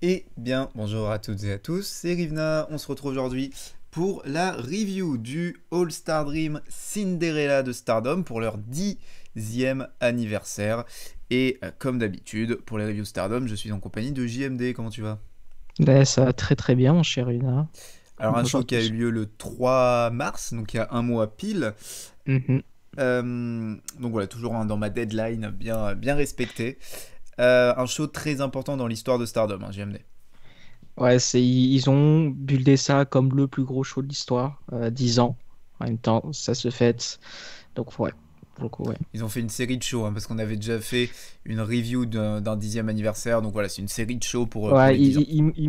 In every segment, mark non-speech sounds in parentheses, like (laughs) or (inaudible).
Et bien, bonjour à toutes et à tous, c'est Rivna, on se retrouve aujourd'hui pour la review du All Star Dream Cinderella de Stardom pour leur dixième anniversaire. Et euh, comme d'habitude, pour les reviews Stardom, je suis en compagnie de JMD, comment tu vas ben, Ça va très très bien mon cher Rivna. Alors un show qui a eu lieu le 3 mars, donc il y a un mois pile. Mhm. Euh, donc voilà, toujours hein, dans ma deadline bien, bien respectée. Euh, un show très important dans l'histoire de Stardom, hein, Ouais, c'est, ils ont buildé ça comme le plus gros show de l'histoire, 10 euh, ans. En même temps, ça se fête. Donc, ouais. Pour le coup, ouais. Ils ont fait une série de shows, hein, parce qu'on avait déjà fait une review d'un, dixième anniversaire. Donc voilà, c'est une série de shows pour. Euh, ouais,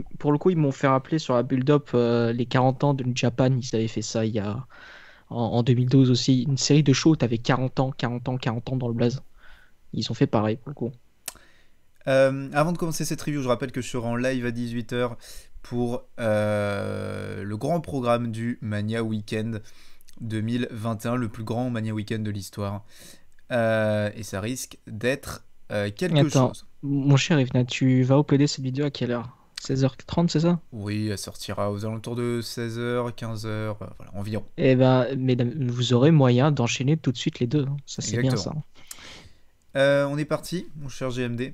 pour, pour le coup, ils m'ont fait rappeler sur la build-up les 40 ans de New Japan. Ils avaient fait ça il y a, en, en 2012 aussi. Une série de shows, t'avais 40 ans, 40 ans, 40 ans dans le blaze. Ils ont fait pareil pour le coup. Euh, avant de commencer cette review, je rappelle que je serai en live à 18h pour euh, le grand programme du Mania Weekend 2021, le plus grand Mania Weekend de l'histoire. Euh, et ça risque d'être quelque Attends, Mon cher Yvna, tu vas uploader cette vidéo à quelle heure 16h30, c'est ça Oui, elle sortira aux alentours de 16h, 15h, environ. Eh ben, mesdames, vous aurez moyen d'enchaîner tout de suite les deux. Hein. Ça, c'est bien ça. on est parti, mon cher GMD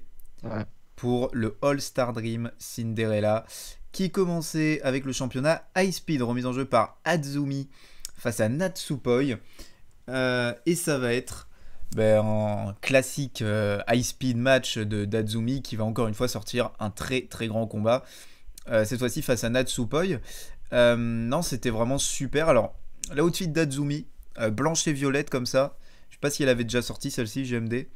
pour le All-Star Dream Cinderella qui commençait avec le championnat High Speed remis en jeu par Azumi face à Natsupoi. Euh, et ça va être ben, un classique euh, High Speed match de d'Azumi qui va encore une fois sortir un très très grand combat. Euh, cette fois-ci face à Natsupoi. non, c'était vraiment super. Alors, outfit d'Azumi, blanche et violette comme ça. Je sais pas si elle avait déjà sorti celle-ci, GMD.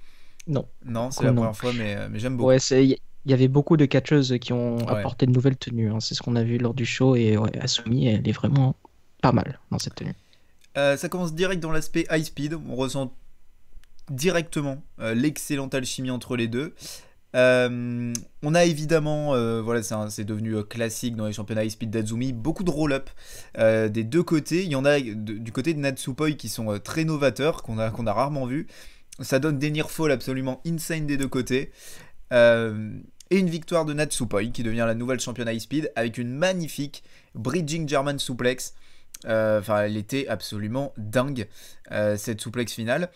Non. Non, c'est la première fois, mais, euh, mais j'aime beaucoup. Ouais, il y avait beaucoup de catcheuses qui ont apporté de nouvelles tenues. Hein. C'est ce qu'on a vu lors du show et Asumi, elle est vraiment pas mal dans cette tenue. Euh, ça commence direct dans l'aspect high speed. On ressent directement euh, l'excellente alchimie entre les deux. on a évidemment, voilà, c'est devenu classique dans les championnats high speed d'Azumi, beaucoup de roll-up des deux côtés. Il y en a du côté de Natsupoi qui sont très novateurs, qu'on a, qu'on a rarement vu. Ça donne des near absolument insane des deux côtés. Euh, et une victoire de Natsupoi qui devient la nouvelle championne high speed avec une magnifique bridging German suplex. Euh, enfin, elle était absolument dingue euh, cette suplex finale.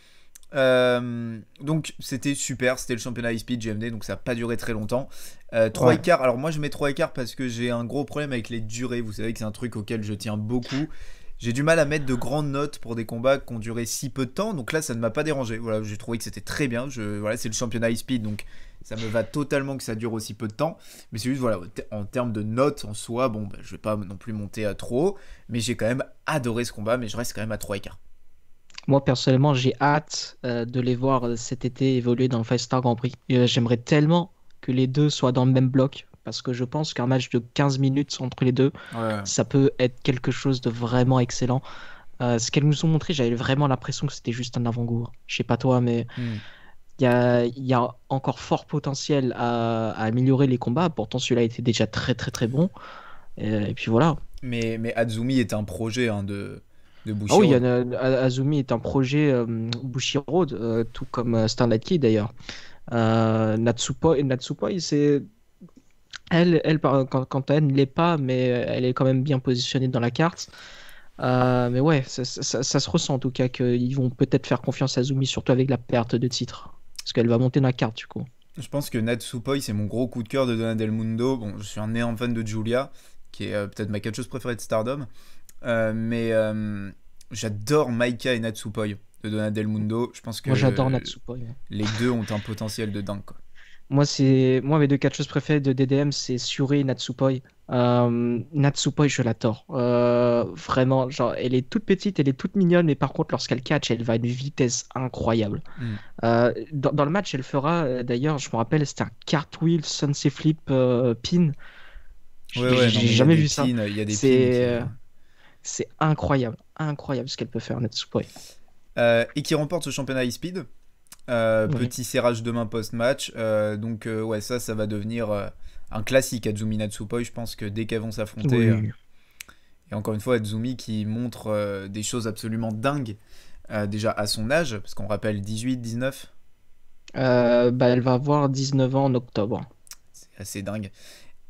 donc c'était super, c'était le championnat high speed GMD, donc ça n'a pas duré très longtemps. 3 ouais. alors moi je mets 3 écarts parce que j'ai un gros problème avec les durées, vous savez que c'est un truc auquel je tiens beaucoup. J'ai du mal à mettre de grandes notes pour des combats qui ont duré si peu de temps, donc là ça ne m'a pas dérangé. Voilà, j'ai trouvé que c'était très bien. Je, voilà, c'est le championnat high speed, donc ça me va totalement que ça dure aussi peu de temps. Mais c'est juste voilà, en termes de notes en soi, bon, ne bah, je vais pas non plus monter à trop mais j'ai quand même adoré ce combat, mais je reste quand même à 3 écarts. Moi personnellement, j'ai hâte euh, de les voir euh, cet été évoluer dans le Five Star Grand Prix. Euh, j'aimerais tellement que les deux soient dans le même bloc parce que je pense qu'un match de 15 minutes entre les deux, ça peut être quelque chose de vraiment excellent. Euh, ce qu'elles nous ont montré, j'avais vraiment l'impression que c'était juste un avant-goût. Je sais pas toi, mais hmm. il y, a, y, a, encore fort potentiel à, améliorer les combats. Pourtant, celui-là était déjà très très très bon. Et, puis voilà. Mais, mais Azumi est un projet hein, de, de oh Bushiro. oui, euh, Azumi est un projet euh, Bushiro, tout comme Standard Key d'ailleurs. Natsupo, Natsupoi, c'est elle, elle quant à elle, ne l'est pas, mais euh, elle est quand même bien positionnée dans la carte. Euh, mais ouais, ça, se ressent en tout cas qu'ils vont peut-être faire confiance à Zumi, surtout avec la perte de titre. Parce qu'elle va monter dans la carte du coup. Je pense que Natsupoi, c'est mon gros coup de cœur de Donna Del Mundo. Bon, je suis un énorme fan de Julia, qui est euh, peut-être ma quelque chose préférée de Stardom. mais j'adore Maika et Natsupoi de Donna Del Mundo. Je pense que Moi, j'adore Natsupoi. Les deux ont un potentiel de dingue. Quoi. Moi, c'est moi mes deux catcheuses préférées de DDM, c'est Suri et Natsupoi. Euh, Natsupoi, je l'adore. Euh, vraiment, genre, elle est toute petite, elle est toute mignonne, mais par contre, lorsqu'elle catch, elle va à une vitesse incroyable. Mm. Euh, dans, le match, elle fera, euh, d'ailleurs, je me rappelle, c'était un cartwheel sunset flip pin. J'ai ouais, J'ai jamais vu ça. C'est incroyable, incroyable ce qu'elle peut faire, Natsupoi. et qui remporte ce championnat e-speed euh, petit serrage de main post-match. Euh, donc, euh, ouais, ça, ça va devenir un classique. Azumi Natsupoi, je pense que dès qu'elles vont s'affronter. et encore une fois, Azumi qui montre des choses absolument dingues. déjà à son âge, parce qu'on rappelle 18, 19 bah, Elle va avoir 19 ans en octobre. C'est assez dingue.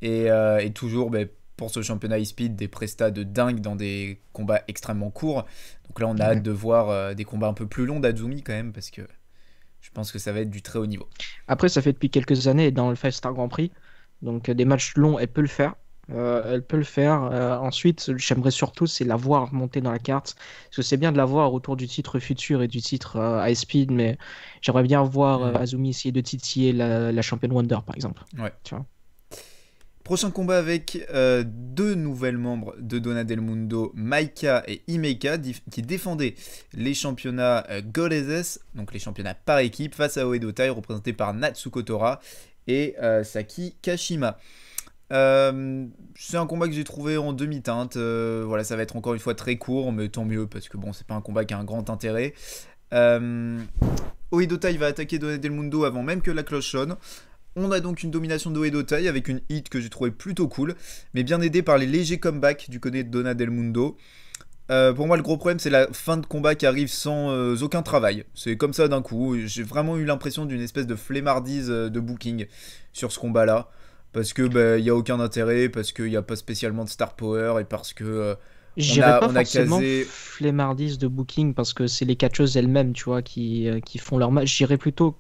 Et, toujours, bah, pour ce championnat e-speed, des prestats de dingue dans des combats extrêmement courts. Donc là, on a hâte de voir des combats un peu plus longs d'Azumi quand même, parce que je pense que ça va être du très haut niveau. Après, ça fait depuis quelques années dans le 5-star Grand Prix. Donc euh, des matchs longs, elle peut le faire. Euh, elle peut le faire. Euh, ensuite, j'aimerais surtout, c'est la voir monter dans la carte. Parce que c'est bien de la voir autour du titre futur et du titre high speed, mais j'aimerais bien voir Azumi essayer de titiller la, championne Wonder, par exemple. Ouais. Tu vois Prochain combat avec euh, deux nouvelles membres de Dona del Mundo, Maika et Imeka, qui défendaient les championnats euh, Golezes, donc les championnats par équipe, face à Tai, représenté par Natsuko Tora et euh, Saki Kashima. c'est un combat que j'ai trouvé en demi-teinte. voilà, ça va être encore une fois très court, mais tant mieux parce que bon, c'est pas un combat qui a un grand intérêt. Tai va attaquer Dona del Mundo avant même que la cloche sonne. On a donc une domination de taille avec une hit que j'ai trouvé plutôt cool, mais bien aidée par les légers comebacks du côté de Donna Del Mundo. Euh, pour moi, le gros problème, c'est la fin de combat qui arrive sans euh, aucun travail. C'est comme ça d'un coup. J'ai vraiment eu l'impression d'une espèce de flemmardise euh, de booking sur ce combat-là. Parce que il bah, y n'y a aucun intérêt, parce qu'il n'y a pas spécialement de star power et parce que. j'ai a, pas on casé... de booking parce que c'est les catcheuses elles-mêmes, tu vois, qui, qui font leur match. J'irais plutôt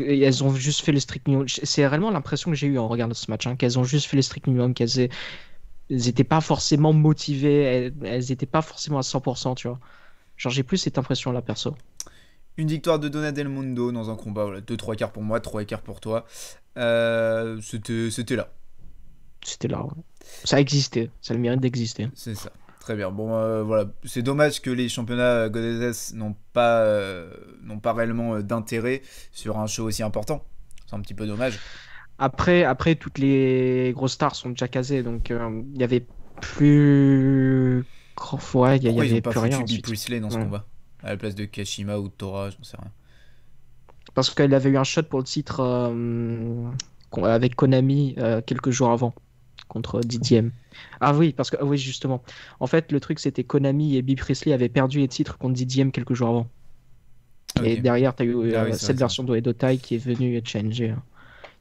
elles ont juste fait le strict minimum. C'est réellement l'impression que j'ai eu en regardant ce match, hein, qu'elles ont juste fait le strict minimum, qu'elles n'étaient pas forcément motivées, elles n'étaient pas forcément à 100%, tu vois. Genre, j'ai plus cette impression-là, perso. Une victoire de Dona Del Mundo dans un combat, voilà, 2-3 quarts pour moi, 3 quarts pour toi. Euh, c'était là. C'était là, Ça existait, ça a le mérite d'exister. C'est ça. Très bien. Bon, euh, voilà. C'est dommage que les championnats Godesses n'ont pas, euh, pas réellement euh, d'intérêt sur un show aussi important. C'est un petit peu dommage. Après, après, toutes les grosses stars sont déjà casées, donc il y n'y avait plus. Ouais, il n'y avait pas plus rien. dans ce combat À la place de Kashima ou de Tora, ne sais rien. Parce qu'elle avait eu un shot pour le titre avec Konami quelques jours avant contre DDM. Ah oui, parce que ah oui justement. En fait, le truc c'était Konami et B. Priestley avaient perdu les titres contre DDM quelques jours avant. Et derrière, tu as eu ah euh, cette version de qui est venue changer.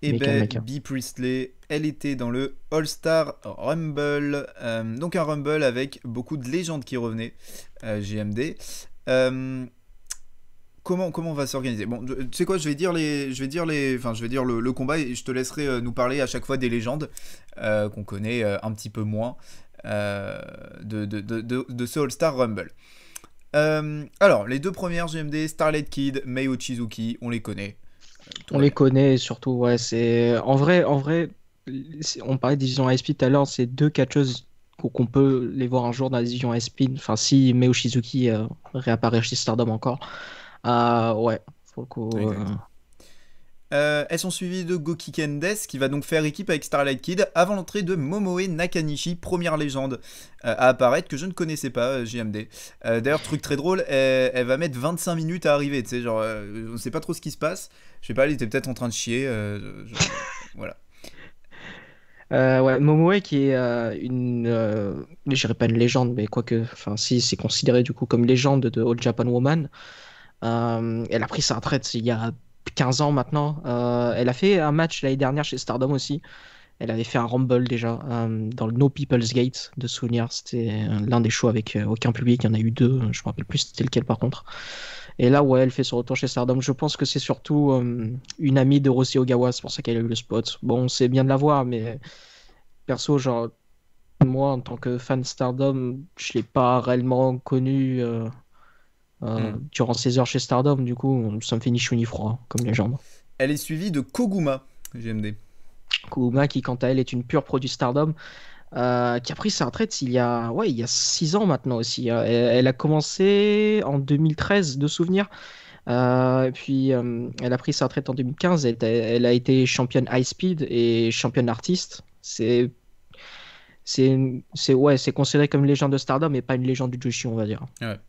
Et hein, eh ben, B. Priestley, elle était dans le All-Star Rumble. Euh, donc un Rumble avec beaucoup de légendes qui revenaient. GMD. Euh, Comment, comment on va s'organiser Bon, tu sais quoi, je vais dire les, je vais dire les, enfin, je vais dire le, combat et je te laisserai euh, nous parler à chaque fois des légendes euh, qu'on connaît euh, un petit peu moins de, de, ce All-Star Rumble. alors, les deux premières GMD, Starlet Kid, Mei Chizuki, on les connaît. on les connaît surtout, ouais. C'est en vrai, en vrai, on parlait des division ASP tout à l'heure, c'est deux catcheuses qu'on peut les voir un jour dans la division ASP. Enfin, si Mei Chizuki réapparaît chez Stardom encore. Ah ouais, pour le coup. Euh, elles sont suivies de Goki Kendes qui va donc faire équipe avec Starlight Kid avant l'entrée de Momoe Nakanishi, première légende euh, à apparaître que je ne connaissais pas, euh, JMD. Euh, d'ailleurs, truc très drôle, elle, va mettre 25 minutes à arriver, tu sais, genre, on sait pas trop ce qui se passe. Je sais pas, elle était peut-être en train de chier. (laughs) voilà. ouais, Momoe qui est une, je dirais pas une légende, mais quoique, enfin si c'est considéré du coup comme légende de All Japan Woman, euh, elle a pris sa retraite il y a 15 ans maintenant. Euh, elle a fait un match l'année dernière chez Stardom aussi. Elle avait fait un Rumble déjà euh, dans le No People's Gate de souvenir. C'était l'un des shows avec aucun public. Il y en a eu deux. Je me rappelle plus c'était lequel par contre. Et là, ouais, elle fait son retour chez Stardom. Je pense que c'est surtout une amie de Rossi Ogawa. C'est pour ça qu'elle a eu le spot. Bon, c'est bien de la voir, mais perso, genre, moi, en tant que fan Stardom, je l'ai pas réellement connue durant euh, mm. ses heures chez Stardom. Du coup, ça me fait ni chaud ni froid hein, comme légende. Elle est suivie de Koguma, GMD. Koguma qui, quant à elle, est une pure produit Stardom. Euh, qui a pris sa retraite il y a ouais il ans maintenant aussi. Euh, elle, a commencé en 2013 de souvenir. et puis elle a pris sa retraite en 2015. Elle, a été championne high speed et championne artiste. C'est c'est ouais c'est considéré comme une légende de Stardom mais pas une légende du Joshi on va dire. Ouais.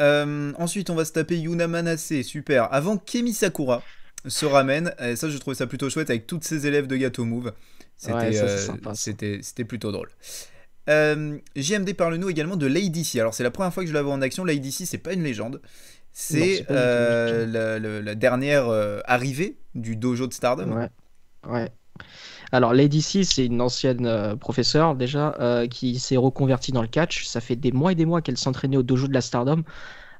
Euh, ensuite, on va se taper Yuna Manase, super. Avant Kemi Sakura se ramène, ça je trouvais ça plutôt chouette avec toutes ses élèves de Gato Move. Euh, c'était c'était plutôt drôle. JMD euh, parle-nous également de Lady C. Alors c'est la première fois que je la vois en action. Lady C, c'est pas une légende. C'est la, dernière arrivée du dojo de Stardom. Ouais. ouais. Alors, Lady C, c'est une ancienne euh, professeure déjà euh, qui s'est reconvertie dans le catch. Ça fait des mois et des mois qu'elle s'entraînait au dojo de la Stardom.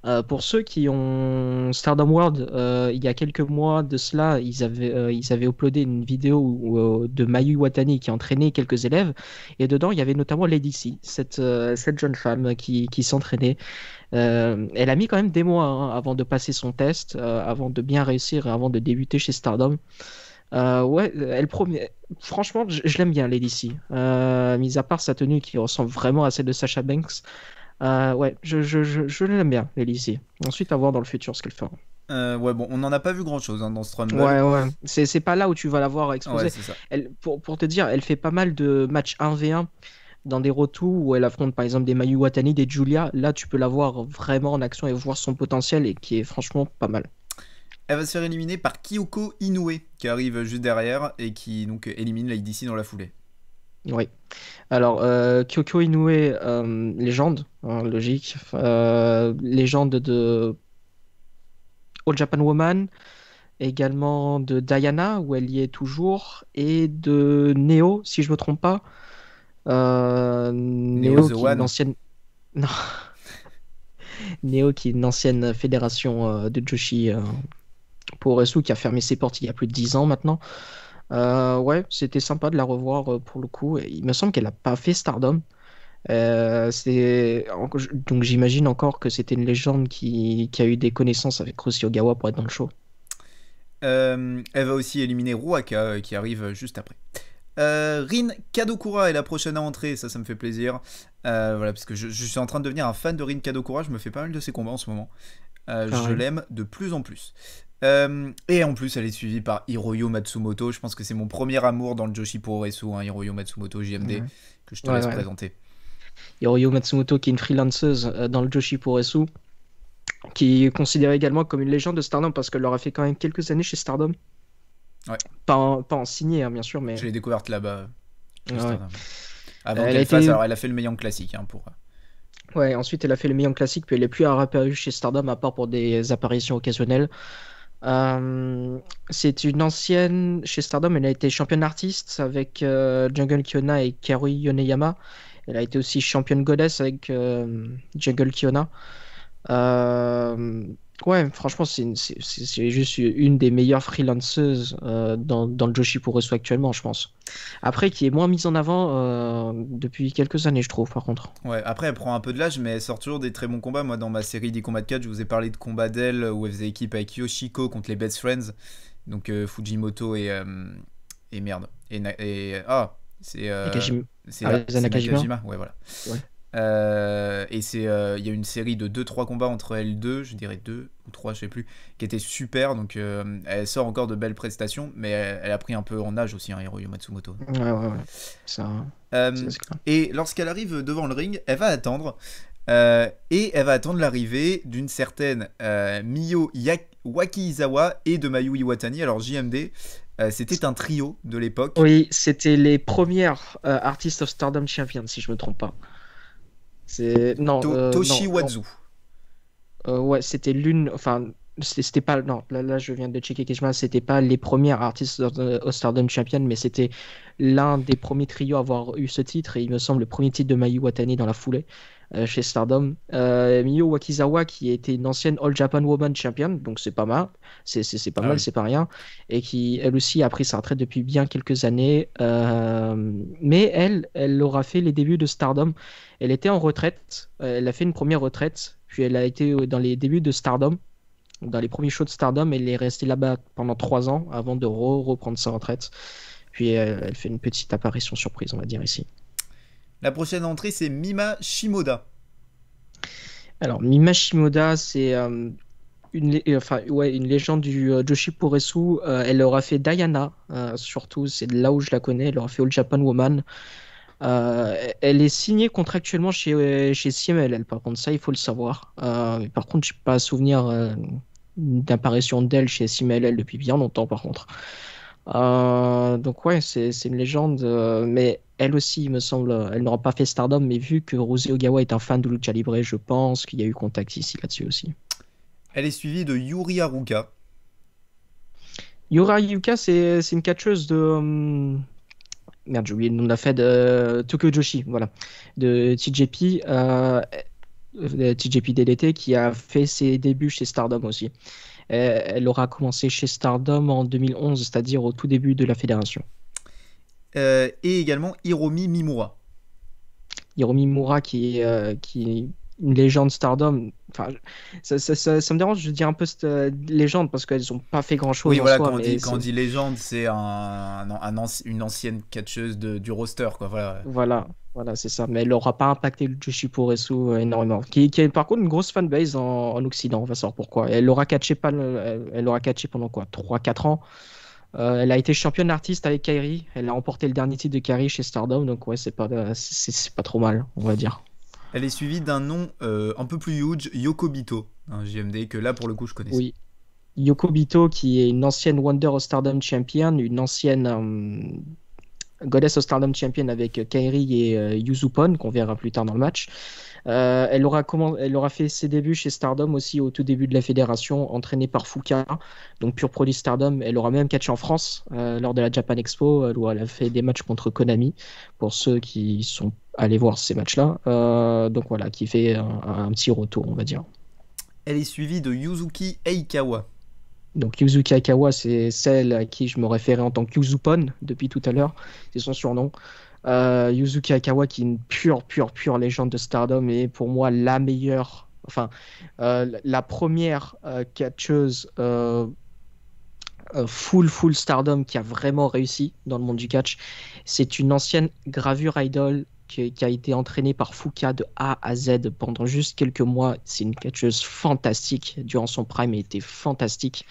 Euh, pour ceux qui ont Stardom World, il y a quelques mois de cela, ils avaient, ils avaient uploadé une vidéo de Mayu Watani qui entraînait quelques élèves. Et dedans, il y avait notamment Lady C, cette, jeune femme qui, s'entraînait. elle a mis quand même des mois hein, avant de passer son test, avant de bien réussir et avant de débuter chez Stardom. Euh, ouais, euh, elle promet. Franchement, je, l'aime bien, Lady C. Euh, mis à part sa tenue qui ressemble vraiment à celle de Sasha Banks. ouais, je, l'aime bien, Lady Ensuite, à voir dans le futur ce qu'elle fera. ouais, bon, on n'en a pas vu grand chose hein, dans ce Ouais, ouais. C'est pas là où tu vas la voir exposée. pour, pour, te dire, elle fait pas mal de matchs 1v1 dans des retours où elle affronte par exemple des Mayu Watani, des Julia. Là, tu peux la voir vraiment en action et voir son potentiel et qui est franchement pas mal. Elle va se faire éliminer par Kyoko Inoue, qui arrive juste derrière et qui donc élimine la IDC dans la foulée. Oui. Alors, euh, Kyoko Inoue, euh, légende, hein, logique, euh, légende de All Japan Woman, également de Diana, où elle y est toujours, et de Neo, si je me trompe pas. Neo, qui est une ancienne. (laughs) Neo, qui est une ancienne fédération de Joshi pour Ressou qui a fermé ses portes il y a plus de 10 ans maintenant. Euh, ouais, c'était sympa de la revoir euh, pour le coup. Il me semble qu'elle n'a pas fait Stardom. Euh, donc j'imagine encore que c'était une légende qui... a eu des connaissances avec Roshi Ogawa pour être dans le show. elle va aussi éliminer Ruaka qui arrive juste après. Rin Kadokura est la prochaine à entrer, ça, ça me fait plaisir. voilà, parce que je, suis en train de devenir un fan de Rin Kadokura, je me fais pas mal de ses combats en ce moment. je l'aime de plus en plus. Euh, et en plus, elle est suivie par Hiroyo Matsumoto. Je pense que c'est mon premier amour dans le Joshi Resu, hein, Hiroyo Matsumoto JMD, que je te laisse présenter. Hiroyo Matsumoto, qui est une freelanceuse euh, dans le Joshi Resu, qui est considérée également comme une légende de Stardom parce qu'elle aura fait quand même quelques années chez Stardom. Pas en, signé, hein, bien sûr, mais. Je l'ai découverte là-bas. Euh, Avant elle, fasse, alors elle a fait le meilleur classique hein, pour. Ouais, ensuite elle a fait le meilleur classique, puis elle est plus réapparue chez Stardom à part pour des apparitions occasionnelles. Euh, c'est une ancienne chez Stardom. Elle a été championne artiste avec euh, Jungle Kiona et Karui Yoneyama. Elle a été aussi championne goddess avec euh, Jungle Kiona. Ouais, franchement, c'est juste une des meilleures freelanceuses euh, dans, le Joshi pour actuellement, je pense. Après, qui est moins mise en avant euh, depuis quelques années, je trouve, par contre. Ouais, après, elle prend un peu de l'âge, mais elle sort toujours des très bons combats. Moi, dans ma série des combats de 4, je vous ai parlé de combats d'elle où elle faisait équipe avec Yoshiko contre les Best Friends. Donc, euh, Fujimoto et. et merde. Et. et ah C'est. Ah, Nakajima. Ouais, voilà. Ouais. Euh, et c'est, euh, il y a une série de 2-3 combats entre elles 2 je dirais 2 ou 3, je sais plus, qui était super. Donc euh, elle sort encore de belles prestations, mais elle, a pris un peu en âge aussi, un hein, héros Hiroyo Matsumoto. Ouais, ouais, ouais. Ça, et lorsqu'elle arrive devant le ring, elle va attendre. et elle va attendre l'arrivée d'une certaine Miyo Wakizawa et de Mayu Iwatani. Alors JMD, c'était un trio de l'époque. Oui, c'était les premières artistes of Stardom Champions, si je me trompe pas. C'est non. Euh, euh, ouais, c'était l'une. Enfin, c'était pas. Non, là, là, je viens de checker chose. C'était pas les premiers artistes au euh, Stardom Champion, mais c'était l'un des premiers trios à avoir eu ce titre et il me semble le premier titre de Mayu Watani dans la foulée. Euh, chez Stardom. Euh, Miyo Wakizawa, qui était une ancienne All Japan Woman Champion, donc c'est pas mal, c'est pas ah mal, c'est pas rien, et qui elle aussi a pris sa retraite depuis bien quelques années. Euh, mais elle, elle aura fait les débuts de Stardom. Elle était en retraite, elle a fait une première retraite, puis elle a été dans les débuts de Stardom dans les premiers shows de Stardom, elle est restée là-bas pendant trois ans avant de reprendre sa retraite. Puis elle fait une petite apparition surprise, on va dire ici. La prochaine entrée, c'est Mima Shimoda. Alors, Mima Shimoda, c'est euh, une, euh, une légende du euh, Joshi Poresu. elle aura fait Diana, surtout, c'est là où je la connais. Elle aura fait All Japan Woman. elle est signée contractuellement chez, chez CMLL, par contre, ça, il faut le savoir. par contre, je n'ai pas souvenir d'apparition d'elle chez CMLL depuis bien longtemps, par contre. Euh, donc ouais, c'est une légende, euh, mais elle aussi, il me semble, elle n'aura pas fait Stardom, mais vu que Rosie Ogawa est un fan de Lucha Libre, je pense qu'il y a eu contact ici là-dessus aussi. Elle est suivie de Yuri Haruka. Yuri Haruka, c'est une catcheuse de... Euh, merde, j'ai oublié le nom de la fête. Tokyo Joshi, voilà. De TJP. Euh, TJP DDT qui a fait ses débuts chez Stardom aussi. Euh, elle aura commencé chez Stardom en 2011, c'est-à-dire au tout début de la fédération. Euh, et également Hiromi Mimura. Hiromi Mimura qui, est euh, une légende Stardom. Enfin, ça, me dérange de dire un peu cette légende parce qu'elles n'ont pas fait grand chose. Oui, voilà, quand, on dit, légende, c'est une ancienne catcheuse du roster. Quoi, voilà. Voilà, c'est ça. Mais elle n'aura pas impacté le Resu euh, énormément. Qui, qui est par contre une grosse fanbase en, en Occident, on va savoir pourquoi. Elle l'aura catché, pas, elle, pendant quoi 3-4 ans. Euh, elle a été championne artiste avec Kairi. Elle a remporté le dernier titre de Kairi chez Stardom. Donc, ouais, c'est pas, c'est, pas trop mal, on va dire. Elle est suivie d'un nom euh, un peu plus huge, Yoko Bito, un hein, JMD que là, pour le coup, je connais. Oui. Yoko Bito, qui est une ancienne Wonder of Stardom Champion, une ancienne. Goddess of Stardom Champion avec euh, Kairi et euh, Yuzupon, qu'on verra plus tard dans le match. Euh, elle, aura elle aura fait ses débuts chez Stardom aussi au tout début de la fédération, entraînée par Fuka, donc pure produit Stardom. Elle aura même catché en France lors de la Japan Expo, où elle a fait des matchs contre Konami, pour ceux qui sont allés voir ces matchs-là. donc voilà, qui fait un, un petit retour, on va dire. Elle est suivie de Yuzuki Eikawa. Donc Yuzuki Akawa, c'est celle à qui je me référais en tant que Yuzupon depuis tout à l'heure, c'est son surnom. Euh, Yuzuki Akawa, qui est une pure, pure, pure légende de Stardom et pour moi la meilleure, enfin, euh, la première euh, catcheuse full, full Stardom qui a vraiment réussi dans le monde du catch. C'est une ancienne gravure idol qui, a été entraînée par Fuka de A à Z pendant juste quelques mois. C'est une catcheuse fantastique. Durant son prime, elle était fantastique.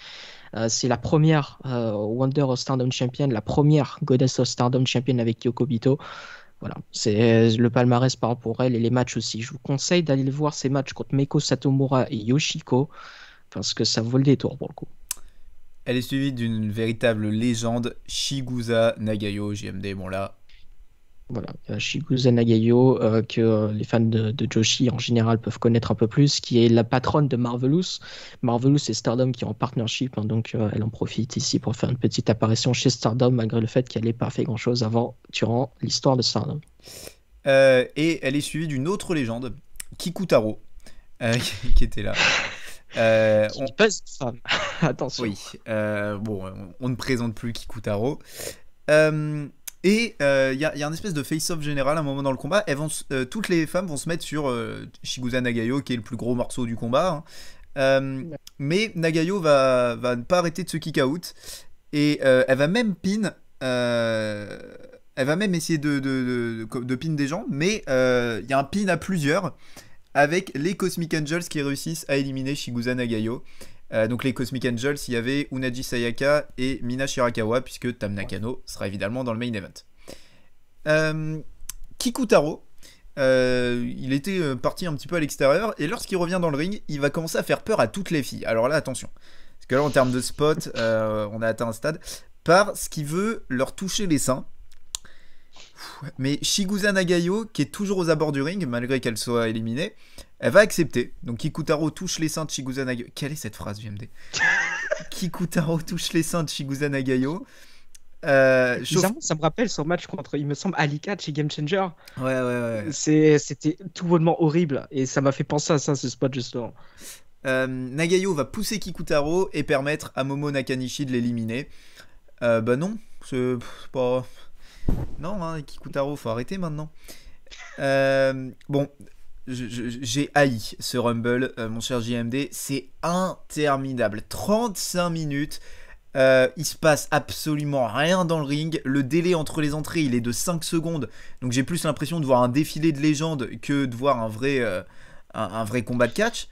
Euh, c'est la première euh, Wonder of Stardom Champion, la première Goddess of Stardom Champion avec Yoko Bito. Voilà, c'est euh, le palmarès par pour elle et les matchs aussi. Je vous conseille d'aller voir ces matchs contre Meiko Satomura et Yoshiko parce que ça vaut le détour pour le coup. Elle est suivie d'une véritable légende, Shigusa Nagayo, GMD. Bon là, voilà, Shigusa Nagayo, euh, que euh, les fans de, Joshi en général peuvent connaître un peu plus, qui est la patronne de Marvelous. Marvelous et Stardom qui est en partnership, hein, donc euh, elle en profite ici pour faire une petite apparition chez Stardom, malgré le fait qu'elle n'ait pas fait grand-chose avant, durant l'histoire de Stardom. et elle est suivie d'une autre légende, Kikutaro, (laughs) qui était là. Euh, on passe femme. (laughs) Attention. Oui. bon, on, on, ne présente plus Kikutaro. Euh, et euh, il y, a un espèce de face-off général à un moment dans le combat. Euh, toutes les femmes vont se mettre sur euh, Nagayo, qui est le plus gros morceau du combat. Hein. mais Nagayo va, va ne pas arrêter de se kick out. Et elle va même pin. elle va même essayer de, de pin des gens. Mais il y a un pin à plusieurs. Avec les Cosmic Angels qui réussissent à éliminer Shigusa Nagayo. Euh, donc les Cosmic Angels, il y avait Unaji Sayaka et Mina Shirakawa, puisque Tam Nakano sera évidemment dans le main event. Euh, Kikutaro, euh, il était euh, parti un petit peu à l'extérieur, et lorsqu'il revient dans le ring, il va commencer à faire peur à toutes les filles. Alors là, attention, parce que là, en termes de spot, on a atteint un stade, par ce qu'il veut leur toucher les seins. Mais Shigusa Nagayo, qui est toujours aux abords du ring, malgré qu'elle soit éliminée, elle va accepter. Donc Kikutaro touche les seins de Nagayo. Quelle est cette phrase, VMD (laughs) Kikutaro touche les seins de Shigusa Nagayo. Euh, ça me rappelle son match contre, il me semble, Alicat chez Game Changer. Ouais, ouais, ouais. C'était tout bonnement horrible. Et ça m'a fait penser à ça, ce spot, justement. Euh, Nagayo va pousser Kikutaro et permettre à Momo Nakanishi de l'éliminer. Euh, bah non, c'est pas. Non, Kikutaro, hein, Kikutaro, faut arrêter maintenant. Euh, bon, j'ai haï ce Rumble, euh, mon cher JMD. C'est interminable. 35 minutes. Euh, il se passe absolument rien dans le ring. Le délai entre les entrées, il est de 5 secondes. Donc j'ai plus l'impression de voir un défilé de légende que de voir un vrai, euh, un, vrai combat de catch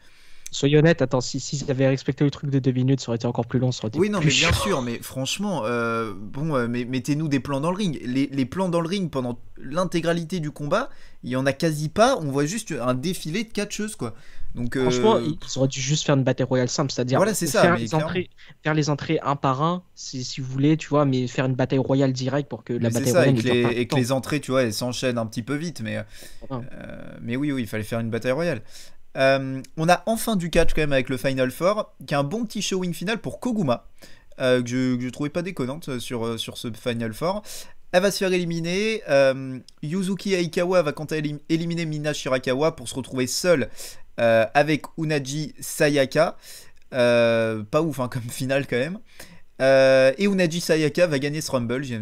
soyons honnêtes, attends, si, s'ils avaient respecté le truc de deux minutes, ça aurait été encore plus long, ça aurait été Oui, non, mais bien sûr, mais franchement, euh, bon, euh, mettez-nous des plans dans le ring. Les, plans dans le ring pendant l'intégralité du combat, il y en a quasi pas, on voit juste un défilé de choses, quoi. Donc, euh, Franchement, ils auraient dû juste faire une bataille royale simple, c'est-à-dire faire, les entrées, faire les entrées un par un, si, vous voulez, tu vois, mais faire une bataille royale directe pour que la bataille royale. Et que, les, et que les entrées, tu vois, elles s'enchaînent un petit peu vite, mais, mais oui, oui, il fallait faire une bataille royale. Euh, on a enfin du catch quand même avec le Final Four, qui est un bon petit showing final pour Koguma, euh, que, je, trouvais pas déconnante euh, sur, sur ce Final Four. Elle va se faire éliminer. Yuzuki Aikawa va quant à éliminer Mina Shirakawa pour se retrouver seule avec Unaji Sayaka. pas ouf enfin comme (laughs) finale quand même. et Unaji Sayaka va gagner ce Rumble, j'ai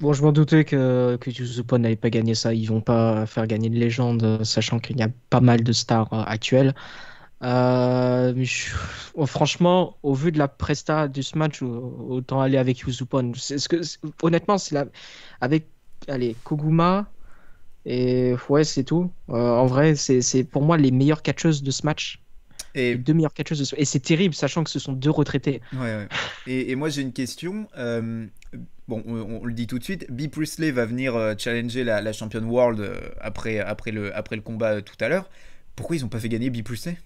Bon, je m'en doutais que, que n'avait pas gagné ça. Ils vont pas faire gagner de légende, sachant qu'il y a pas mal de stars euh, actuelles. Euh, oh, franchement, au vu de la presta du match, autant aller avec Yuzupon. Ce que, honnêtement, c'est la... avec allez, Koguma et ouais, c'est tout. Euh, en vrai, c'est pour moi les meilleures catcheuses de ce match. Et... deux Et c'est terrible, sachant que ce sont deux retraités. Ouais, Et, moi, j'ai une question. Euh, bon, on, le dit tout de suite. Bi Priestley va venir euh, challenger la, la championne World euh, après, après, le, après le combat tout à l'heure. Pourquoi ils n'ont pas fait gagner Bi Priestley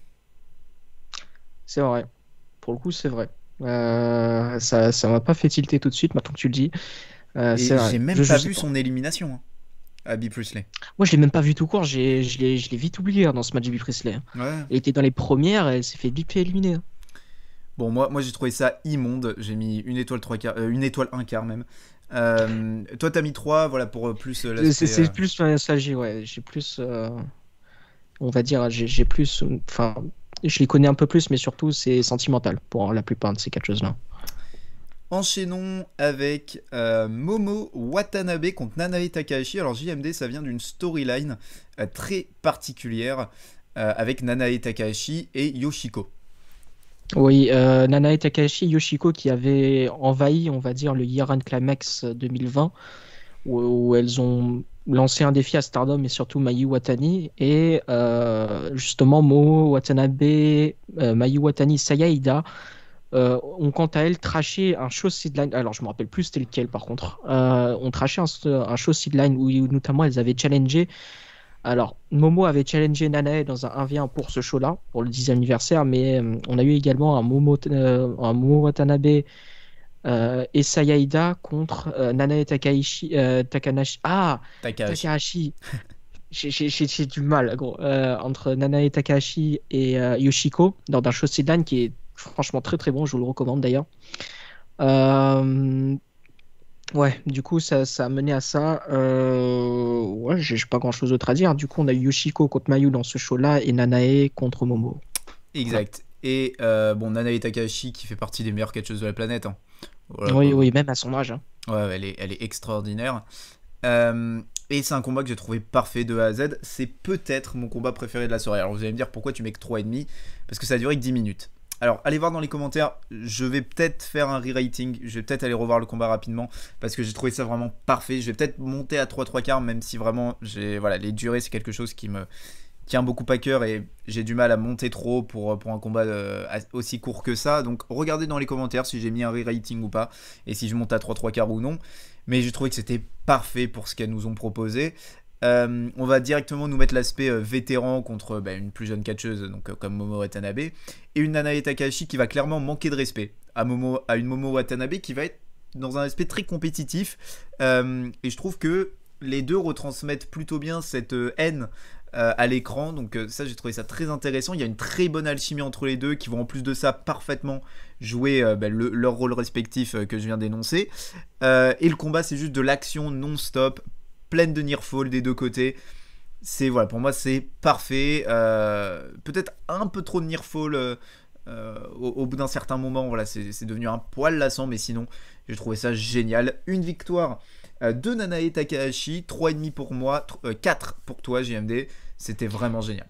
C'est vrai. Pour le coup, c'est vrai. ça ne m'a pas fait tilter tout de suite, maintenant que tu le dis. j'ai même pas vu son élimination. Hein. Abby Priestley Moi, je l'ai même pas vu tout court. J'ai, je l'ai, je l'ai vite oublié hein, dans ce match Abby Priestley. Hein. Ouais. Elle était dans les premières et elle s'est fait vite éliminer. Hein. Bon, moi, moi j'ai trouvé ça immonde. J'ai mis une étoile trois quarts, euh, une étoile un quart même. Euh, toi, t'as mis trois voilà, pour euh, plus. Euh, c'est plus nostalgie, ouais. J'ai plus. on va dire, j'ai plus. Enfin, je les connais un peu plus, mais surtout, c'est sentimental pour la plupart de ces quatre choses-là. Enchaînons avec euh, Momo Watanabe contre Nanae Takahashi. Alors JMD, ça vient d'une storyline euh, très particulière euh, avec Nanae Takahashi et Yoshiko. Oui, Nanae Takahashi, Yoshiko qui avait envahi, on va dire, le End Climax 2020, où, elles ont lancé un défi à Stardom et surtout Mayu Watani. Et justement, Momo Watanabe, Mayu Watani, Sayaida euh, on ont quant à elles traché un show sideline. Alors je me rappelle plus c'était lequel par contre. Euh, on ont traché un, show sideline où, notamment elles avaient challengé. Alors Momo avait challengé Nanae dans un 1v1 pour ce show-là, pour le 10e anniversaire, mais euh, on a eu également un Momo, un Momo Watanabe et Sayaida contre Nanae Takahashi Takanashi. Ah Takahashi. (laughs) J'ai du mal, gros. entre Nanae Takahashi et Yoshiko, dans un show sideline qui est franchement très très bon, je vous le recommande d'ailleurs. Euh, ouais, du coup, ça, a mené à ça. Euh, ouais, j'ai pas grand chose d'autre à dire. Du coup, on a Yoshiko contre Mayu dans ce show-là et Nanae contre Momo. Exact. Et euh, bon, Nanae Takahashi qui fait partie des meilleurs catcheuses de la planète. Hein. oui, oui, même à son âge. Hein. Ouais, elle est, elle est extraordinaire. et c'est un combat que j'ai trouvé parfait de A à Z. C'est peut-être mon combat préféré de la soirée. Alors vous allez me dire pourquoi tu mets que 3,5 Parce que ça a duré que 10 minutes. Alors, allez voir dans les commentaires. Je vais peut-être faire un re-rating, Je vais peut-être aller revoir le combat rapidement parce que j'ai trouvé ça vraiment parfait. Je vais peut-être monter à 3 3 quarts, même si vraiment j'ai voilà les durées, c'est quelque chose qui me tient beaucoup à cœur et j'ai du mal à monter trop pour, pour un combat euh, aussi court que ça. Donc regardez dans les commentaires si j'ai mis un re-rating ou pas et si je monte à 3 3 quarts ou non. Mais j'ai trouvé que c'était parfait pour ce qu'elles nous ont proposé. Euh, on va directement nous mettre l'aspect euh, vétéran contre euh, bah, une plus jeune catcheuse, donc comme Momo Watanabe, et une Nanae Takashi qui va clairement manquer de respect à, une Momo Watanabe qui va être dans un aspect très compétitif. et je trouve que les deux retransmettent plutôt bien cette haine à l'écran, donc ça j'ai trouvé ça très intéressant. Il y a une très bonne alchimie entre les deux qui vont en plus de ça parfaitement jouer bah, leur rôle respectif que je viens d'énoncer. et le combat c'est juste de l'action non-stop, pleine de Nearfall des deux côtés. C'est voilà, pour moi c'est parfait. Euh, peut-être un peu trop de Nearfall euh, euh, au, bout d'un certain moment. Voilà, c'est devenu un poil lassant, mais sinon j'ai trouvé ça génial. Une victoire de Nanae Takahashi, 3,5 pour moi, 4 pour toi JMD. C'était vraiment génial.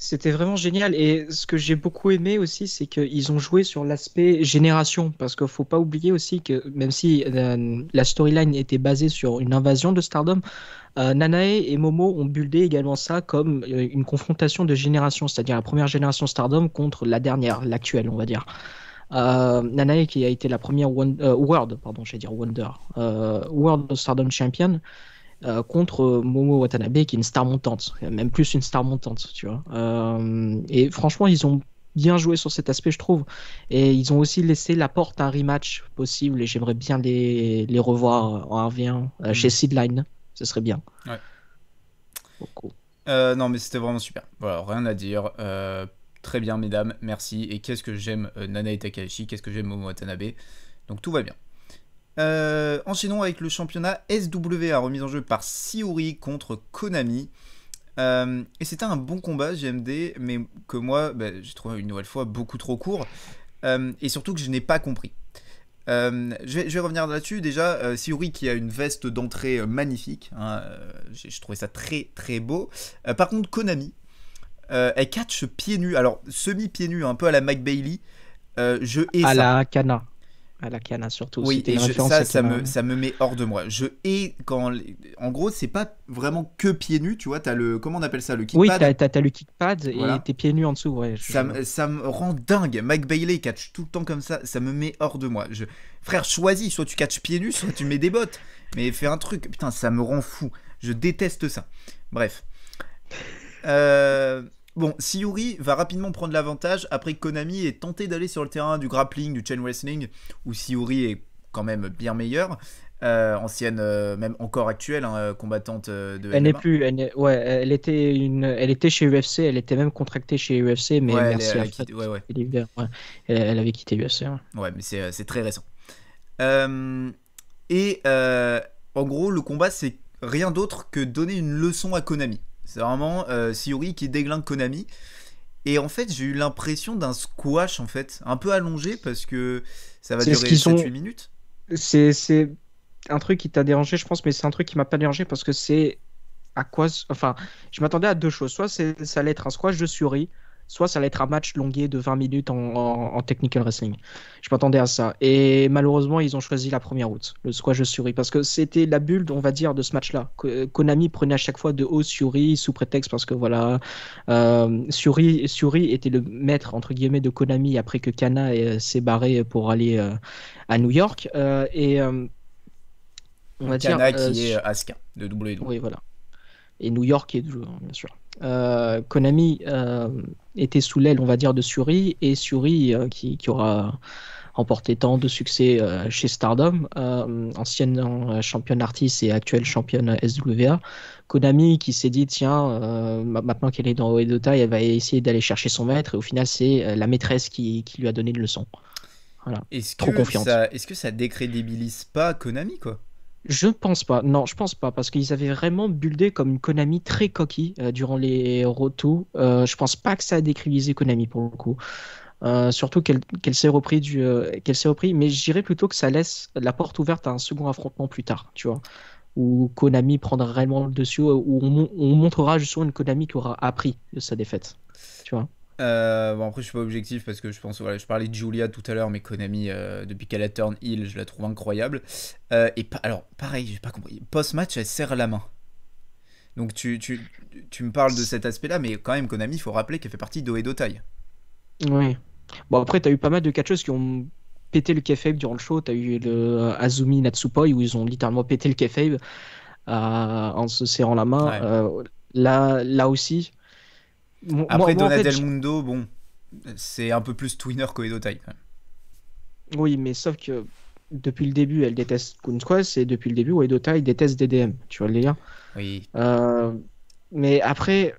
C'était vraiment génial. Et ce que j'ai beaucoup aimé aussi, c'est qu'ils ont joué sur l'aspect génération. Parce qu'il ne faut pas oublier aussi que, même si euh, la storyline était basée sur une invasion de Stardom, euh, Nanae et Momo ont buildé également ça comme euh, une confrontation de génération, c'est-à-dire la première génération Stardom contre la dernière, l'actuelle, on va dire. Nanae qui a été la première World, pardon, dire Wonder, World Stardom Champion, euh, contre Momo Watanabe, qui est une star montante, même plus une star montante, tu vois. Euh, et franchement, ils ont bien joué sur cet aspect, je trouve. Et ils ont aussi laissé la porte à un rematch possible, et j'aimerais bien les, les, revoir euh, en revient 1 mm. chez Sideline, ce serait bien. Ouais. Beaucoup. non, mais c'était vraiment super. Voilà, rien à dire. très bien, mesdames, merci. Et qu'est-ce que j'aime Nana et Takahashi, qu'est-ce que j'aime Momo Watanabe. Donc tout va bien. Euh, enchaînons avec le championnat SWA remis en jeu par Siuri contre Konami. Euh, et c'était un bon combat GMD, mais que moi, bah, j'ai trouvé une nouvelle fois beaucoup trop court. Euh, et surtout que je n'ai pas compris. je, vais, revenir là-dessus. Déjà, siouri qui a une veste d'entrée magnifique. Hein, je trouvais ça très très beau. par contre, Konami, elle catch pieds nus. Alors, semi-pieds nus, un peu à la Mike Bailey. je hais à la cana à la Cana surtout. Oui, et ça, ça me, ça me met hors de moi. Je hais quand. En gros, c'est pas vraiment que pieds nus, tu vois. T'as le. Comment on appelle ça Le kickpad Oui, t'as, le kickpad et t'es pieds nus en dessous, ouais. Ça, me, rend dingue. Mike Bailey catch tout le temps comme ça. Ça me met hors de moi. Frère, choisis. Soit tu catches pieds nus, soit tu mets des bottes. Mais fais un truc. Putain, ça me rend fou. Je déteste ça. Bref. Euh. Bon, va rapidement prendre l'avantage après que Konami ait tenté d'aller sur le terrain du grappling, du chain wrestling, où Siuri est quand même bien meilleure. Euh, ancienne, euh, même encore actuelle, hein, euh, combattante de. Elle n'est plus. Elle ouais, elle était une. Elle était chez UFC. Elle était même contractée chez UFC, mais elle, avait quitté UFC. Hein. Ouais, mais c'est très récent. et en gros, le combat, c'est rien d'autre que donner une leçon à Konami. C'est vraiment euh, Siori qui déglingue Konami. Et en fait, j'ai eu l'impression d'un squash, en fait, un peu allongé parce que ça va durer 7-8 minutes. C'est un truc qui t'a dérangé, je pense, mais c'est un truc qui m'a pas dérangé parce que c'est à quoi. Enfin, je m'attendais à deux choses. Soit ça allait être un squash de Siuri, soit ça allait être un match longué de 20 minutes en, technical wrestling. Je m'attendais à ça. Et malheureusement, ils ont choisi la première route, le squash de Suri, parce que c'était la bulle, on va dire, de ce match-là. Euh, Konami prenait à chaque fois de haut Suri sous prétexte parce que voilà, euh, Suri, Suri était le maître, entre guillemets, de Konami après que Kana euh, s'est barré pour aller euh, à New York. et on va Kana dire, qui est Asuka de WWE. Oui, voilà. Et New York est de bien sûr. Euh, Konami euh, était sous l'aile, on va dire, de Suri, et Suri, euh, qui, aura Emporté tant de succès chez Stardom, ancienne championne artiste et actuelle championne SWA. Konami qui s'est dit, tiens, maintenant qu'elle est dans Oedota, elle va essayer d'aller chercher son maître, et au final, c'est la maîtresse qui, lui a donné une leçon. Voilà. Est-ce Trop que est-ce que ça décrédibilise pas Konami, quoi je pense pas. Non, je pense pas parce qu'ils avaient vraiment buildé comme une Konami très coquille euh, durant les retours, euh, je pense pas que ça a décrivisé Konami pour le coup. Euh, surtout qu'elle s'est repris du qu'elle s'est repris, mais plutôt que ça laisse la porte ouverte à un second affrontement plus tard, tu vois, où Konami prendra réellement le dessus, où on, on montrera justement une Konami qui aura appris de sa défaite. Euh, bon après je suis pas objectif parce que je pense voilà je parlais de Julia tout à l'heure mais Konami euh, depuis qu'elle a turn Hill je la trouve incroyable euh, et alors pareil j'ai pas compris post match elle serre la main donc tu, tu, tu me parles de cet aspect là mais quand même Konami il faut rappeler qu'elle fait partie et d'Oedo Tai oui bon après t'as eu pas mal de catcheuses qui ont pété le café durant le show t'as eu le Azumi Natsupoi où ils ont littéralement pété le café en se serrant la main là là aussi après, Mundo, bon, c'est un peu plus twinner qu'Oedotai. Oui, mais sauf que depuis le début, elle déteste Quest et depuis le début, Oedotai déteste DDM. Tu vois le lien Oui. Euh, mais après,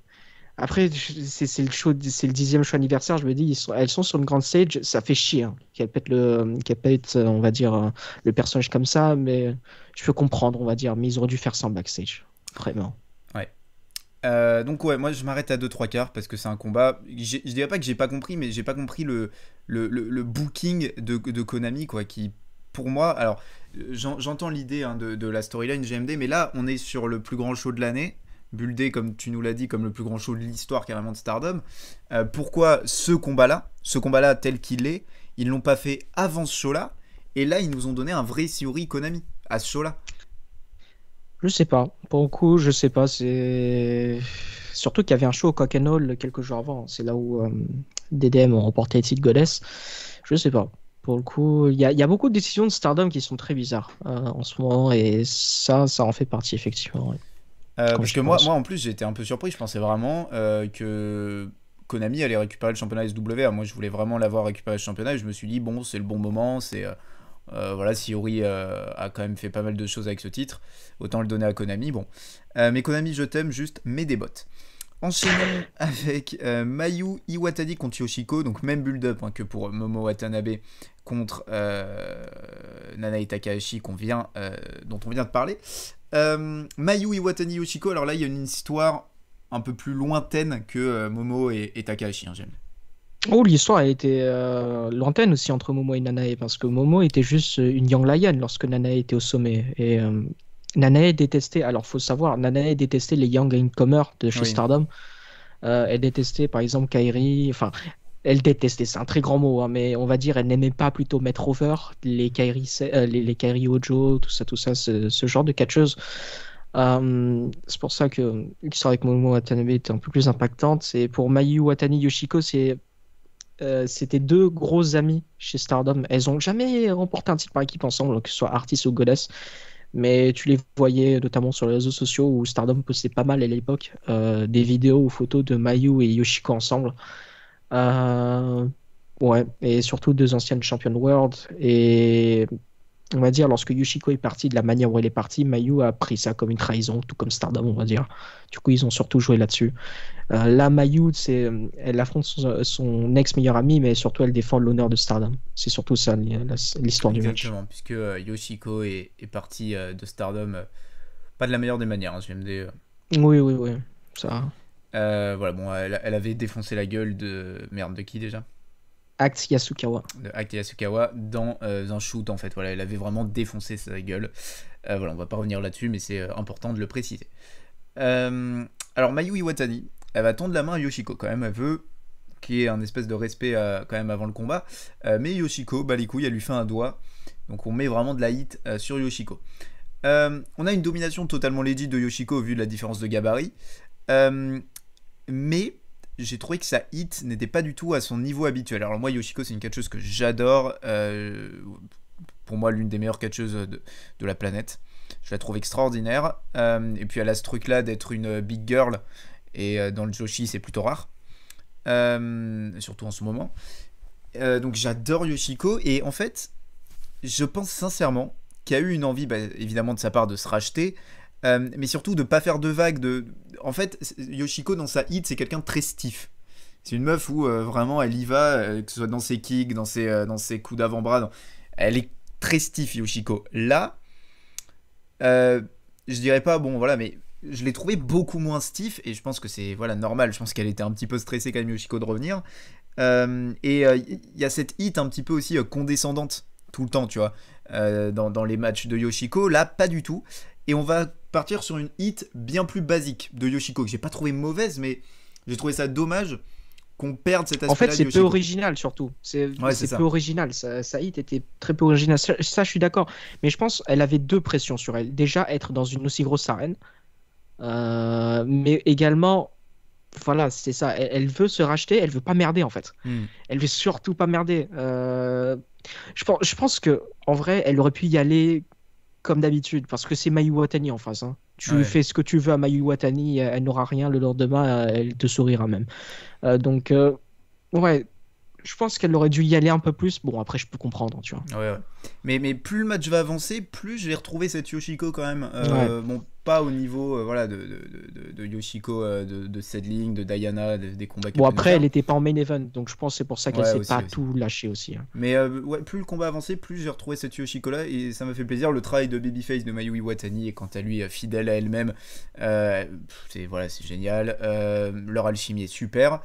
après c'est le show, c'est le dixième show anniversaire. Je me dis, elles sont sur une grande stage, ça fait chier hein, qu'elles le, euh, on va dire, euh, le personnage comme ça. Mais je peux comprendre, on va dire, mais ils auraient dû faire ça backstage, vraiment. Euh, donc ouais, moi je m'arrête à 2-3 quarts parce que c'est un combat. Je dirais pas que j'ai pas compris, mais j'ai pas compris le, le, le, booking de, Konami, quoi, qui pour moi, alors j'entends l'idée hein, de, de, la storyline GMD, mais là on est sur le plus grand show de l'année, Buldé, comme tu nous l'as dit, comme le plus grand show de l'histoire carrément de Stardom. Euh, pourquoi ce combat-là, ce combat-là tel qu'il est, ils l'ont pas fait avant ce show-là, et là ils nous ont donné un vrai Siori Konami à ce show-là. Je sais pas. Pour le coup, je sais pas. C'est surtout qu'il y avait un show au Cock quelques jours avant. C'est là où euh, DDM ont remporté titre Goddess. Je sais pas. Pour le coup, il y, a beaucoup de décisions de Stardom qui sont très bizarres euh, en ce moment et ça, ça en fait partie effectivement. Euh, parce que moi, moi, en plus, j'étais un peu surpris. Je pensais vraiment que Konami allait récupérer le championnat SWR. Moi, je voulais vraiment l'avoir récupéré le championnat. Et je me suis dit bon, c'est le bon moment. C'est euh, voilà, si euh, a quand même fait pas mal de choses avec ce titre, autant le donner à Konami. Bon, euh, mais Konami, je t'aime, juste mets des bottes. Enchaînons (coughs) avec Mayu Iwatani contre Yoshiko, donc même build-up hein, que pour Momo Watanabe contre Nanae Takahashi dont on vient de parler. Mayu Iwatani Yoshiko, alors là il y a une histoire un peu plus lointaine que Momo et, Takahashi, hein, j'aime. Oh, l'histoire a été euh, aussi entre Momo et Nanae, parce que Momo était juste euh, une young lion lorsque Nanae était au sommet. Et euh, Nanae détestait, alors faut savoir, Nanae détestait les young incomers de chez Stardom. Euh, elle détestait par exemple Kairi, enfin, elle détestait, c'est un très grand mot, hein, mais on va dire, elle n'aimait pas plutôt mettre over les Kairi, les, Ojo, tout ça, tout ça, ce, genre de catcheuse. Euh, c'est pour ça que l'histoire avec Momo Watanabe était un peu plus impactante. Et pour Mayu Watani Yoshiko, c'est euh, c'était deux gros amis chez Stardom. Elles ont jamais remporté un titre par équipe ensemble, que ce soit Artis ou Goddess. Mais tu les voyais notamment sur les réseaux sociaux où Stardom postait pas mal à l'époque euh, des vidéos ou photos de Mayu et Yoshiko ensemble. Euh, ouais, et surtout deux anciennes championnes world. Et on va dire, lorsque Yoshiko est parti de la manière où elle est partie, Mayu a pris ça comme une trahison, tout comme Stardom, on va dire. Du coup, ils ont surtout joué là-dessus. Euh, là, Mayu, elle affronte son, ex-meilleur ami, mais surtout, elle défend l'honneur de Stardom. C'est surtout ça, l'histoire du match. Exactement, puisque euh, Yoshiko est, est partie euh, de Stardom, pas de la meilleure des manières, hein, GMD. Oui, oui, oui, ça. voilà, bon, elle, avait défoncé la gueule de. Merde, de qui déjà Act Yasukawa. Yasukawa dans euh, un shoot en fait. Voilà, elle avait vraiment défoncé sa gueule. Euh, voilà, on va pas revenir là-dessus, mais c'est euh, important de le préciser. alors Mayu Iwatani, elle va tendre la main à Yoshiko quand même. Elle veut y ait un espèce de respect quand même avant le combat. mais Yoshiko, bah les couilles, elle lui fait un doigt. Donc on met vraiment de la hit sur Yoshiko. on a une domination totalement légitime de Yoshiko vu la différence de gabarit. mais j'ai trouvé que sa hit n'était pas du tout à son niveau habituel. Alors moi, Yoshiko, c'est une catcheuse que j'adore. Euh, pour moi, l'une des meilleures catcheuses de, de, la planète. Je la trouve extraordinaire. Euh, et puis elle a ce truc-là d'être une big girl. Et euh, dans le Joshi, c'est plutôt rare. surtout en ce moment. donc j'adore Yoshiko. Et en fait, je pense sincèrement qu'il y a eu une envie, bah, évidemment, de sa part de se racheter. Euh, mais surtout de pas faire de vagues. De... En fait, Yoshiko dans sa hit, c'est quelqu'un de très stiff. C'est une meuf où euh, vraiment elle y va, euh, que ce soit dans ses kicks, dans ses, dans ses coups d'avant-bras. Elle est très stiff, Yoshiko. Là, je dirais pas, bon voilà, mais je l'ai trouvé beaucoup moins stiff et je pense que c'est voilà normal. Je pense qu'elle était un petit peu stressée quand même, Yoshiko, de revenir. et il y a cette hit un petit peu aussi condescendante tout le temps, tu vois, dans, dans les matchs de Yoshiko. Là, pas du tout. Et on va partir sur une hit bien plus basique de Yoshiko, que j'ai pas trouvé mauvaise, mais j'ai trouvé ça dommage qu'on perde cet aspect En fait, c'est peu original surtout. C'est c'est peu original. Sa, hit était très peu original. Ça, je suis d'accord. Mais je pense elle avait deux pressions sur elle. Déjà, être dans une aussi grosse arène, euh, mais également, voilà, c'est ça. Elle, veut se racheter. Elle veut pas merder en fait. Hmm. Elle veut surtout pas merder. Euh, je, pense, je pense que en vrai, elle aurait pu y aller comme d'habitude, parce que c'est Mayu Watani en face. Hein. Tu fais ce que tu veux à Mayu Watani, elle n'aura rien le lendemain, elle te sourira même. Euh, donc, euh, ouais, je pense qu'elle aurait dû y aller un peu plus. Bon, après, je peux comprendre, hein, tu vois. Mais, mais plus le match va avancer, plus je vais retrouver cette Yoshiko quand même. Euh, bon, pas au niveau euh, voilà, de, de, de, Yoshiko, euh, de, de Sedling, de Diana, des combats. Bon, après, elle n'était pas en main event, donc je pense c'est pour ça qu'elle s'est pas tout lâchée aussi. Hein. Mais ouais, plus le combat avançait, plus j'ai retrouvé cette Yoshiko là, et ça m'a fait plaisir. Le travail de Babyface de Mayu Iwatani est quant à lui fidèle à elle-même. c'est voilà, c'est génial. leur alchimie est super.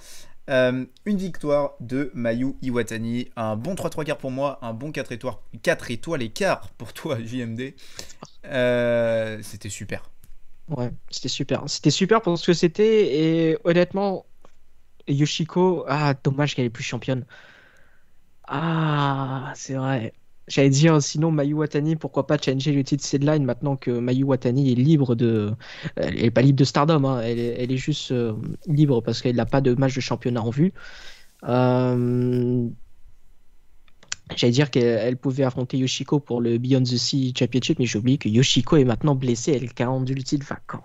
Euh, une victoire de Mayu Iwatani. Un bon 3-3 quarts pour moi, un bon 4 étoiles, 4 étoiles et quart pour toi, (laughs) JMD. Euh, c'était super. Ouais, c'était super. C'était super pour ce que c'était. Et honnêtement, Yoshiko, ah, dommage qu'elle est plus championne. Ah, c'est vrai. J'allais dire sinon Mayu Watani, pourquoi pas changer le titre sideline maintenant que Mayu Watani est libre de. Elle n'est pas libre de Stardom, hein. elle, est, juste euh, libre parce qu'elle n'a pas de match de championnat en vue. Euh, j'allais dire qu'elle pouvait affronter Yoshiko pour le Beyond the Sea Championship, mais j'ai oublié que Yoshiko est maintenant blessée, elle a rendu le titre vacant.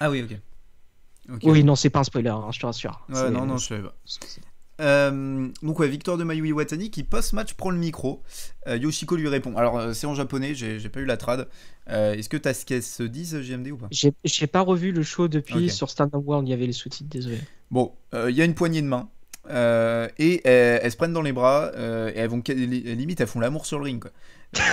Ah oui, ok. oui, non, c'est pas un spoiler, hein, je te rassure. non, non, je savais pas. Euh, donc ouais, victoire de Mayu Iwatani qui post-match prend le micro. Euh, Yoshiko lui répond. Alors euh, c'est en japonais, j'ai pas eu la trad. Est-ce que t'as ce qu'elles se disent GMD ou pas J'ai pas revu le show depuis sur Stand Up World, il y avait les sous-titres, désolé. Bon, il y a une poignée de main. et elles se prennent dans les bras et elles vont limite elles font l'amour sur le ring quoi. (laughs)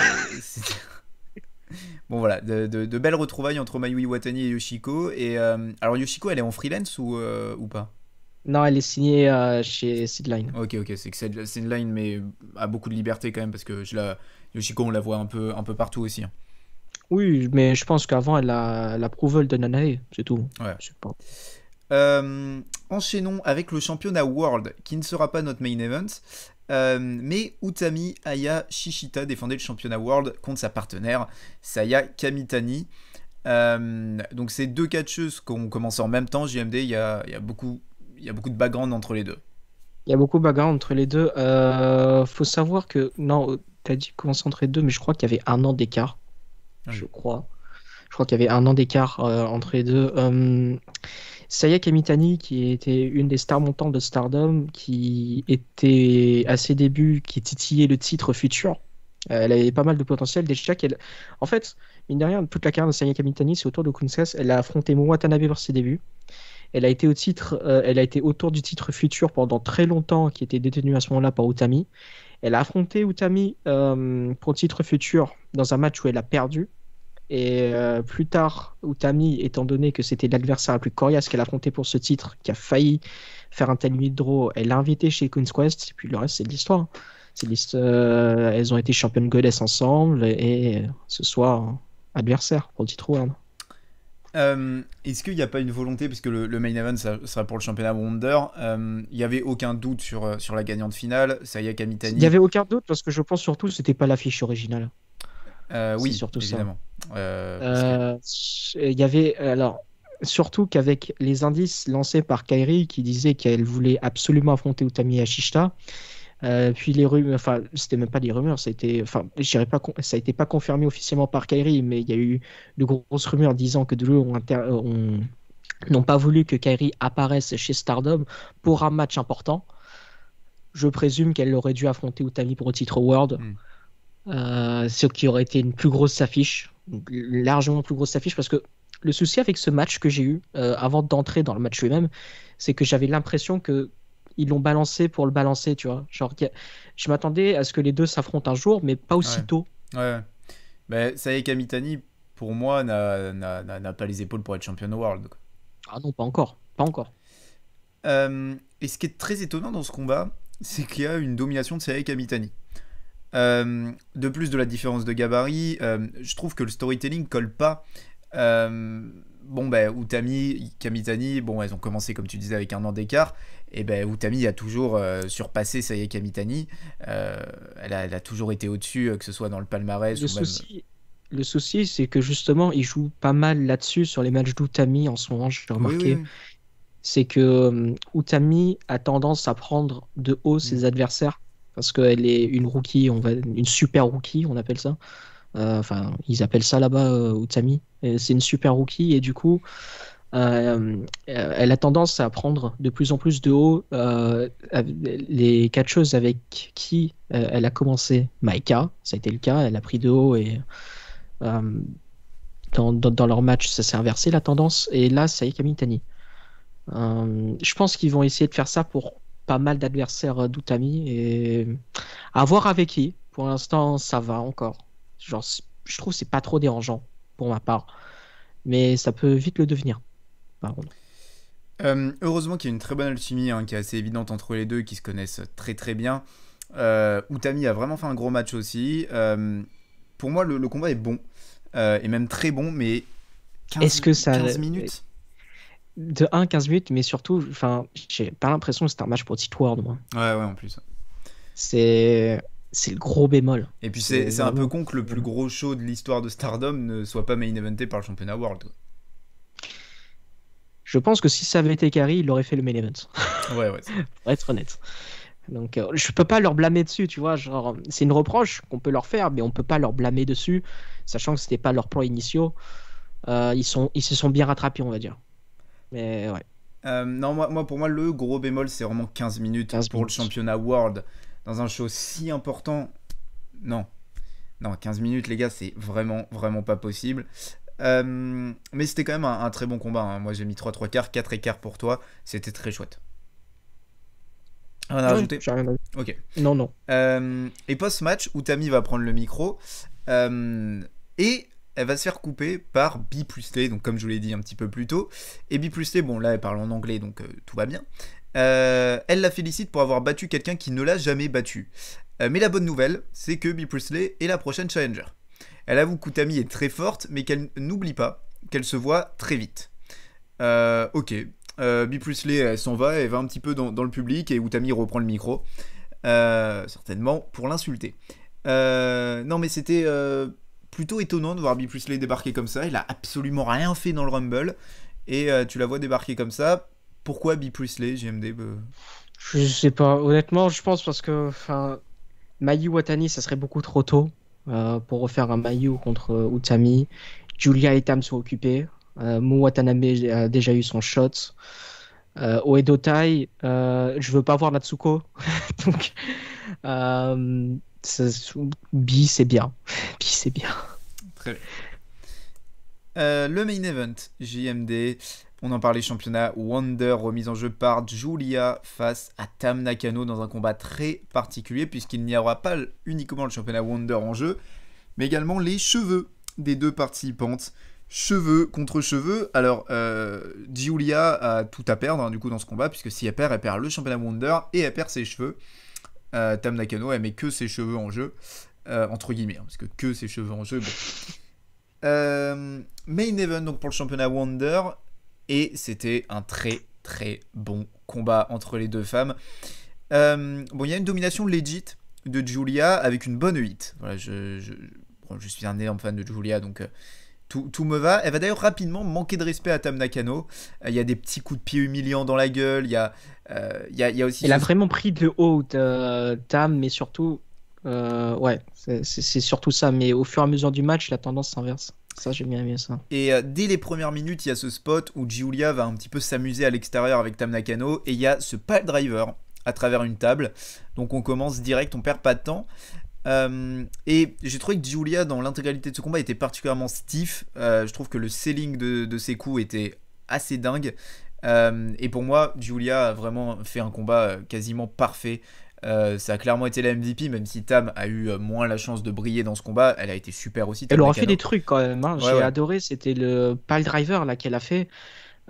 bon voilà, de, belles retrouvailles entre Mayu Iwatani et Yoshiko. Et alors Yoshiko elle est en freelance ou, ou pas non, elle est signée euh, chez Sideline. Ok, ok, c'est que Sideline mais a beaucoup de liberté quand même parce que je la... Yoshiko, on la voit un peu, un peu partout aussi. Hein. Oui, mais je pense qu'avant, elle a l'approval de Nanae, c'est tout. Ouais. Je sais pas. Euh, enchaînons avec le championnat World, qui ne sera pas notre main event. Euh, mais Utami Aya Shishita défendait le championnat World contre sa partenaire Saya Kamitani. donc ces deux catcheuses qui ont commencé en même temps, JMD, il y il y a beaucoup il y a beaucoup de background entre les deux. Il y a beaucoup de background entre les deux. Euh, faut savoir que, non, tu as dit concentré deux, mais je crois qu'il y avait un an d'écart. Je crois. Je crois qu'il y avait un an d'écart euh, entre les deux. Euh, Saya qui était une des stars montantes de Stardom, qui était à ses débuts, qui titillait le titre futur. Euh, elle avait pas mal de potentiel. En fait, mine de rien, toute la carrière de Sayaka Kamitani, c'est autour de Kunsas. Elle a affronté Watanabe vers ses débuts. Elle a été au titre, euh, elle a été autour du titre futur pendant très longtemps, qui était détenu à ce moment-là par Utami. Elle a affronté Utami euh, pour le titre futur dans un match où elle a perdu. Et euh, plus tard, Utami, étant donné que c'était l'adversaire le plus coriace qu'elle a affronté pour ce titre, qui a failli faire un tel draw, elle l'a invité chez Queen's Quest. Et puis le reste, c'est de l'histoire. C'est elles ont été championne goddess ensemble et, ce soir, Adversaire pour le titre World. Euh, est-ce qu'il n'y a pas une volonté, puisque le, le main event ça, sera pour le championnat Wonder, il euh, n'y avait aucun doute sur, euh, sur la gagnante finale, Saya Kamitani Il n'y avait aucun doute parce que je pense surtout que ce n'était pas l'affiche originale. oui, surtout évidemment. Il y avait alors surtout qu'avec les indices lancés par Kairi qui disait qu'elle voulait absolument affronter Utami Ashishita, euh, puis les rumeurs, enfin, c'était même pas des rumeurs, c'était, enfin, pas, ça a été pas confirmé officiellement par Kyrie, mais il y a eu de grosses rumeurs disant que Drew n'ont pas voulu que Kyrie apparaisse chez Stardom pour un match important. Je présume qu'elle aurait dû affronter Utami pour le titre World, hmm. euh, ce qui aurait été une plus grosse affiche, largement plus grosse affiche, parce que le souci avec ce match que j'ai eu euh, avant d'entrer dans le match lui-même, c'est que j'avais l'impression que ils l'ont balancé pour le balancer, tu vois. Genre, je m'attendais à ce que les deux s'affrontent un jour, mais pas aussitôt. Ouais. ouais. Mais bah, ça Kamitani, pour moi, n'a pas les épaules pour être champion world. Ah non, pas encore. Pas encore. Euh, et ce qui est très étonnant dans ce combat, c'est qu'il y a une domination de Sayaka Kamitani. Euh, de plus de la différence de gabarit, euh, je trouve que le storytelling colle pas bon, ben, Utami, Kamitani, bon, elles ont commencé, comme tu disais, avec un an d'écart. Et ben, Utami a toujours euh, surpassé ça y est, Kamitani. Euh, elle, a, toujours été au-dessus, euh, que ce soit dans le palmarès le ou souci, même... Le souci, c'est que justement, il joue pas mal là-dessus, sur les matchs d'Utami en ce moment, j'ai remarqué. C'est que Utami a tendance à prendre de haut ses mm. adversaires, parce qu'elle est une rookie, on va, une super rookie, on appelle ça. Euh, enfin, ils appellent ça là-bas euh, Utami. C'est une super rookie et du coup, euh, elle a tendance à prendre de plus en plus de haut euh, les catcheuses avec qui elle a commencé. Maika, ça a été le cas, elle a pris de haut et dans, leur match, ça s'est inversé la tendance. Et là, ça y est, Kamitani je pense qu'ils vont essayer de faire ça pour pas mal d'adversaires d'Utami et à voir avec qui. Pour l'instant, ça va encore. Genre, je trouve c'est pas trop dérangeant pour ma part, mais ça peut vite le devenir. Euh, heureusement qu'il y a une très bonne alchimie hein, qui est assez évidente entre les deux, qui se connaissent très très bien. Euh, Utami a vraiment fait un gros match aussi. Euh, pour moi, le, combat est bon, euh, et même très bon, mais 15, Est-ce que ça... 15 minutes de 1 15 minutes mais surtout enfin j'ai pas l'impression que c'est un match pour Tilt World Ouais ouais en plus. C'est c'est le gros bémol. Et puis c'est un peu con que le plus gros show de l'histoire de Stardom ne soit pas main eventé par le championnat World. Je pense que si ça avait été Carrie, il aurait fait le main event. Ouais, ouais. (laughs) Pour être honnête. Donc euh, je peux pas leur blâmer dessus, tu vois. Genre, c'est une reproche qu'on peut leur faire, mais on peut pas leur blâmer dessus, sachant que c'était pas leur plan initiaux. Euh, ils, sont, ils se sont bien rattrapés, on va dire. Mais ouais. Euh, non, moi, pour moi, le gros bémol, c'est vraiment 15 minutes pour le championnat World dans un show si important, non. Non, 15 minutes, les gars, c'est vraiment, vraiment pas possible. Euh, mais c'était quand même un, très bon combat. Hein. Moi, j'ai mis 3 3 quarts, 4 écarts pour toi. C'était très chouette. Rien à rajouter rien Ok. Non, non. Euh, et post-match, Tammy va prendre le micro. Euh, et elle va se faire couper par B plus T, donc comme je vous l'ai dit un petit peu plus tôt. Et B plus T, bon là elle parle en anglais, donc tout va bien. Euh, elle la félicite pour avoir battu quelqu'un qui ne l'a jamais battu. Euh, mais la bonne nouvelle, c'est que B. Priestley est la prochaine challenger. Elle avoue qu'Utami est très forte, mais qu'elle n'oublie pas qu'elle se voit très vite. Euh, ok, Bea elle s'en va, et va un petit peu dans, le public, et Utami reprend le micro, certainement pour l'insulter. non mais c'était plutôt étonnant de voir B. Priestley débarquer comme ça, Il a absolument rien fait dans le Rumble, et tu la vois débarquer comme ça, pourquoi B. les JMD Je sais pas. Honnêtement, je pense parce que enfin, Mayu Watani, ça serait beaucoup trop tôt euh, pour refaire un Mayu contre euh, Utami. Julia et Tam sont occupés. Euh, Mo Watanabe a déjà eu son shot. Euh, Oedo Tai, je veux pas voir Natsuko. (laughs) Donc, Bi, c'est bien. Bi, c'est bien. Très bien. le main event, JMD. On en parlait championnat Wonder remise en jeu par Julia face à Tam Nakano dans un combat très particulier puisqu'il n'y aura pas uniquement le championnat Wonder en jeu, mais également les cheveux des deux participantes. Cheveux contre cheveux. Alors, euh, a tout à perdre hein, du coup dans ce combat, puisque si elle perd, elle perd le championnat Wonder et elle perd ses cheveux. Euh, Tam Nakano, elle met que ses cheveux en jeu, euh, entre guillemets, hein, parce que que ses cheveux en jeu, bon. Euh, main event donc pour le championnat Wonder, et c'était un très très bon combat entre les deux femmes. Euh, bon, il y a une domination legit de Julia avec une bonne 8. Voilà, je, je, je suis un énorme fan de Julia, donc euh, tout, tout, me va. Elle va d'ailleurs rapidement manquer de respect à Tam Nakano. Euh, il y a des petits coups de pied humiliants dans la gueule. Il y a, y y a aussi. Elle a vraiment pris de haut Tam, mais surtout. ouais, c'est surtout ça. Mais au fur et à mesure du match, la tendance s'inverse. Ça, bien, ça. Et euh, dès les premières minutes, il y a ce spot où Giulia va un petit peu s'amuser à l'extérieur avec Tam Nakano et il y a ce pal driver à travers une table. Donc on commence direct, on perd pas de temps. Euh, et j'ai trouvé que Giulia, dans l'intégralité de ce combat, était particulièrement stiff. Euh, je trouve que le selling de, ses coups était assez dingue. et pour moi, Giulia a vraiment fait un combat quasiment parfait. Euh, ça a clairement été la MVP, même si Tam a eu euh, moins la chance de briller dans ce combat. Elle a été super aussi. elle aura fait des trucs quand même. Hein. J'ai adoré. C'était le pile driver là qu'elle a fait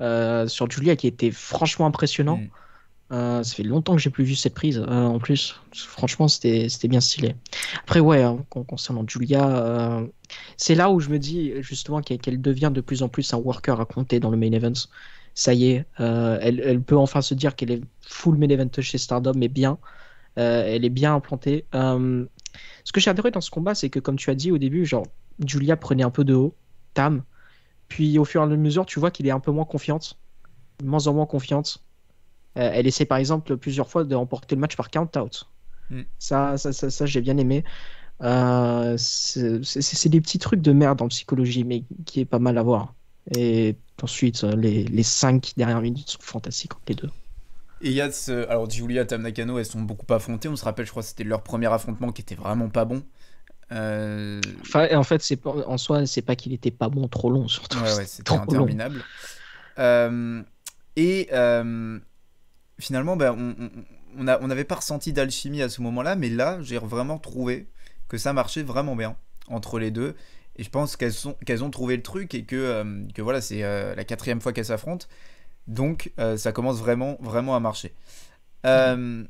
euh, sur Julia qui était franchement impressionnant. Mm. ça fait longtemps que j'ai plus vu cette prise en plus. Franchement, c'était bien stylé. Après, ouais, hein, concernant Julia, c'est là où je me dis justement qu'elle devient de plus en plus un worker à compter dans le main event. Ça y est, elle, elle, peut enfin se dire qu'elle est full main event chez Stardom, mais bien. Euh, elle est bien implantée. Euh, ce que j'ai adoré dans ce combat, c'est que comme tu as dit au début, genre Julia prenait un peu de haut, Tam. Puis au fur et à mesure, tu vois qu'il est un peu moins confiante, moins en moins confiante. Euh, elle essaie par exemple plusieurs fois de remporter le match par count-out. Mm. Ça, ça, ça, ça j'ai bien aimé. c'est des petits trucs de merde en psychologie, mais qui est pas mal à voir. Et ensuite, les, les cinq dernières minutes sont fantastiques entre les deux. Et euh, Alors, Giulia Tamnakano, elles sont beaucoup affrontées. On se rappelle, je crois, c'était leur premier affrontement qui était vraiment pas bon. Euh, enfin, en fait, c'est en soi, c'est pas qu'il était pas bon trop long, surtout. Ouais, ouais, (laughs) c'était interminable. Euh, et finalement, ben, on, on on n'avait pas ressenti d'alchimie à ce moment-là, mais là, j'ai vraiment trouvé que ça marchait vraiment bien entre les deux. Et je pense qu'elles ont trouvé le truc et que, que voilà, c'est la quatrième fois qu'elles s'affrontent. Donc euh, ça commence vraiment, vraiment à marcher. Euh,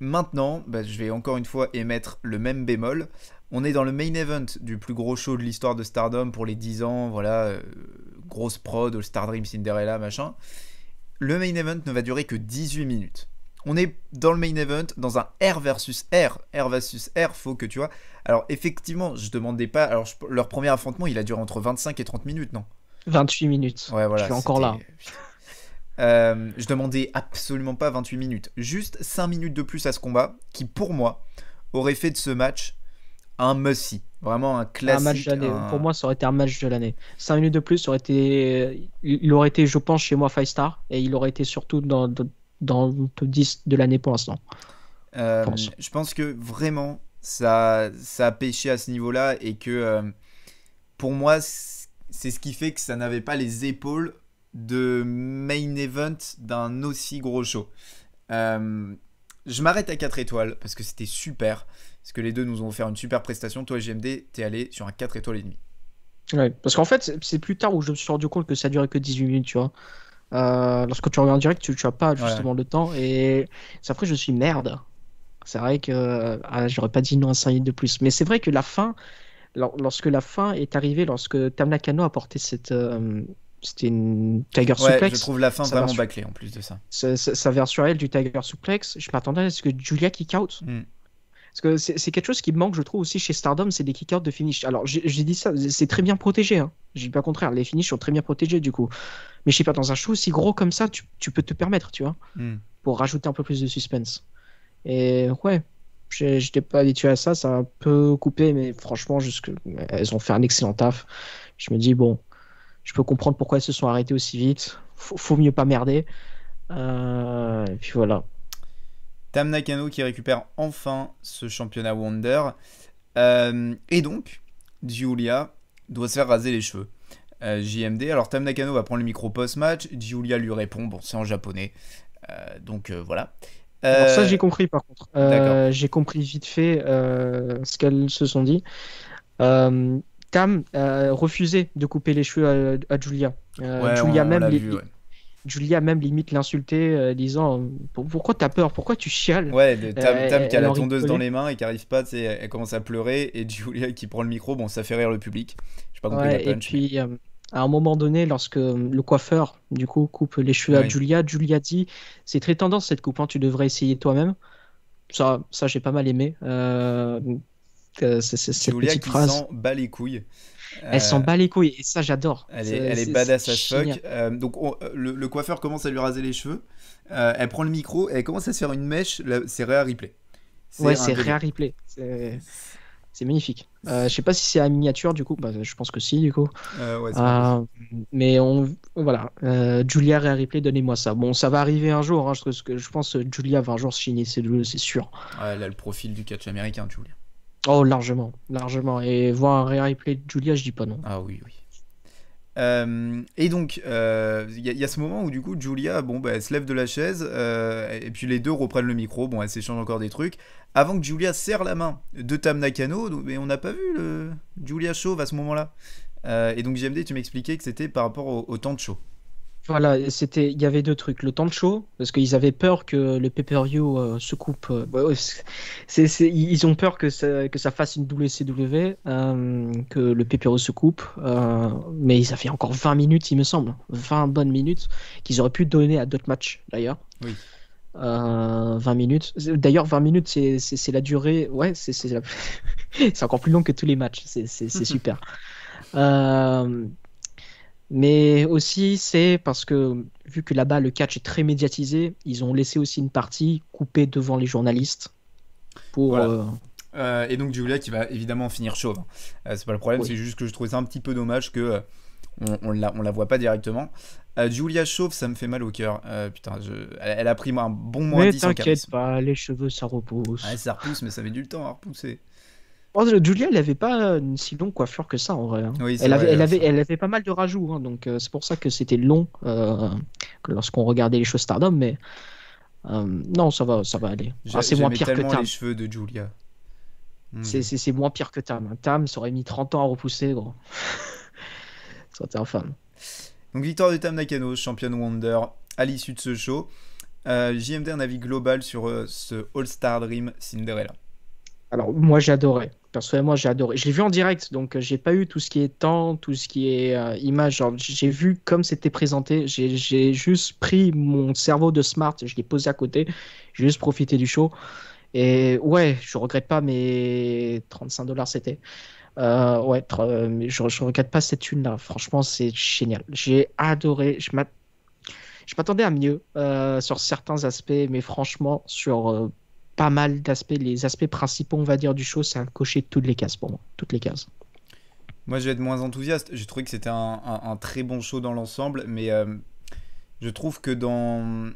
maintenant, bah, je vais encore une fois émettre le même bémol. On est dans le main event du plus gros show de l'histoire de Stardom pour les 10 ans, voilà, euh, grosse prod, au Stardream Cinderella, machin. Le main event ne va durer que 18 minutes. On est dans le main event, dans un R versus R, R versus R, faut que tu vois. Alors effectivement, je demandais pas, alors leur premier affrontement, il a duré entre 25 et 30 minutes, non 28 minutes. Ouais, voilà. Je suis encore là. Euh, je demandais absolument pas 28 minutes, juste 5 minutes de plus à ce combat, qui pour moi aurait fait de ce match un must vraiment un classique. match Pour moi, ça aurait été un match de l'année. 5 minutes de plus, aurait été... Euh, il aurait été, je pense, chez moi 5 stars, et il aurait été surtout dans, dans le top 10 de l'année euh, pour l'instant. je pense que vraiment, ça, ça a péché à ce niveau-là, et que pour moi, c'est ce qui fait que ça n'avait pas les épaules de main event d'un aussi gros show. Euh, je m'arrête à 4 étoiles parce que c'était super. Parce que les deux nous ont offert une super prestation. Toi, GMD, t'es allé sur un 4 étoiles et demi. Ouais, parce qu'en fait, c'est plus tard où je me suis rendu compte que ça durait que 18 minutes, tu vois. Euh, lorsque tu regardes en direct, tu n'as pas justement le temps. Et après, je suis merde. C'est vrai que ah, j'aurais pas dit non à 5 minutes de plus. Mais c'est vrai que la fin, lorsque la fin est arrivée, lorsque Tam Nakano a porté cette, euh, c'était une Tiger ouais, Suplex. Je trouve la fin vraiment bâclée en plus de ça. Sa, version réelle du Tiger Suplex, je m'attendais à ce que Julia kick out. Hmm. Parce que c'est quelque chose qui me manque, je trouve, aussi chez Stardom, c'est des kick out de finish. Alors, j'ai dit ça, c'est très bien protégé. Hein. Je dis pas le contraire, les finishes sont très bien protégés du coup. Mais je sais pas, dans un show aussi gros comme ça, tu, peux te permettre, tu vois, hmm. pour rajouter un peu plus de suspense. Et ouais, j'étais pas habitué à ça, ça a un peu coupé, mais franchement, jusque, elles ont fait un excellent taf. Je me dis, bon, je peux comprendre pourquoi elles se sont arrêtées aussi vite. Faut, mieux pas merder. Euh, et puis voilà. Tam Nakano qui récupère enfin ce championnat Wonder. Euh, et donc, Giulia doit se faire raser les cheveux. Euh, JMD. Alors Tam Nakano va prendre le micro post-match. Giulia lui répond, bon, c'est en japonais. donc voilà. ça j'ai compris par contre. j'ai compris vite fait ce qu'elles se sont dit. Tam euh, refusait de couper les cheveux à, Julia. Julia, même limite l'insultait, euh, disant Pourquoi t'as peur Pourquoi tu chiales Ouais, Tam, euh, Tam qui a la tondeuse dans les mains et qui arrive pas, elle commence à pleurer. Et (laughs) Julia qui prend le micro, bon, ça fait rire le public. Je pas Et puis à un moment donné, lorsque le coiffeur, du coup, coupe les cheveux à Julia, Julia dit C'est très tendance cette coupe, hein, tu devrais essayer toi-même. Ça, ça j'ai pas mal aimé. Euh, c'est Julia qui s'en bat les couilles. Elle s'en euh, bat les couilles et ça j'adore. Elle est, badass à fuck. Euh, donc le, coiffeur commence à lui raser les cheveux. elle prend le micro, elle commence à se faire une mèche. C'est Réa Ripley. Ouais, c'est Réa Ripley. C'est magnifique. je sais pas si c'est à miniature du coup. Bah, je pense que si du coup. Ouais, mais on voilà. Julia Réa Ripley, donnez-moi ça. Bon, ça va arriver un jour. Hein, je, pense que Julia va un jour se chiner, c'est sûr. elle a le profil du catch américain, Julia. Oh, largement, largement. Et voir un replay de Julia, je dis pas non. Ah oui, oui. Euh, et donc, il euh, y, a ce moment où du coup, Julia, bon, bah, elle se lève de la chaise, euh, et puis les deux reprennent le micro, bon, elles s'échange encore des trucs, avant que Julia serre la main de Tam Nakano, mais on n'a pas vu le Julia chauve à ce moment-là. et donc, JMD, tu m'expliquais que c'était par rapport au temps de show. Voilà, c'était, il y avait deux trucs. Le temps de show, parce qu'ils avaient peur que le pay euh, se coupe. Euh, c'est, ils ont peur que ça, que ça fasse une WCW, euh, que le pay se coupe. Euh, mais ils avaient encore 20 minutes, il me semble. 20 bonnes minutes qu'ils auraient pu donner à d'autres matchs, d'ailleurs. 20 minutes. D'ailleurs, 20 minutes, c'est, c'est la durée. Ouais, c'est, (laughs) c'est, encore plus long que tous les matchs. C'est, (laughs) super. Euh, mais aussi, c'est parce que, vu que là-bas, le catch est très médiatisé, ils ont laissé aussi une partie coupée devant les journalistes. Pour, euh, euh, et donc, Julia qui va évidemment finir chauve. Euh, c'est pas le problème, c'est juste que je trouvais ça un petit peu dommage que. On, la, on voit pas directement. Julia Chauve, ça me fait mal au cœur. putain, elle, a pris un bon mois. Mais t'inquiète pas, les cheveux ça repousse. Ah, ça repousse, mais ça met du temps à repousser. Oh, Julia, elle n'avait pas une si longue coiffure que ça en vrai. Hein. elle, avait, elle, avait, pas mal de rajouts, hein, donc euh, c'est pour ça que c'était long euh, lorsqu'on regardait les choses Stardom, mais euh, non, ça va, ça va aller. Ah, hmm. c'est moins pire que Tam. les cheveux de Julia. C'est moins pire que Tam. Tam, ça aurait mis 30 ans à repousser, gros. (laughs) ça aurait infâme. Donc victoire de Tam Nakano, championne Wonder, à l'issue de ce show. JMD, un avis global sur ce All-Star Dream Cinderella. Alors, moi, j'adorais moi j'ai adoré. Je l'ai vu en direct, donc euh, j'ai pas eu tout ce qui est temps, tout ce qui est images. Euh, image. J'ai vu comme c'était présenté. J'ai juste pris mon cerveau de smart, je l'ai posé à côté. J'ai juste profité du show. Et ouais, je regrette pas, mais 35 dollars c'était. Euh, ouais, je, je regrette pas cette une là. Franchement, c'est génial. J'ai adoré. Je m'attendais à mieux sur certains aspects, mais franchement, sur pas mal d'aspects. Les aspects principaux, on va dire, du show, c'est a coché toutes les cases pour moi. Toutes les cases. Moi, je vais être moins enthousiaste. J'ai trouvé que c'était un, très bon show dans l'ensemble, mais euh, je trouve que dans.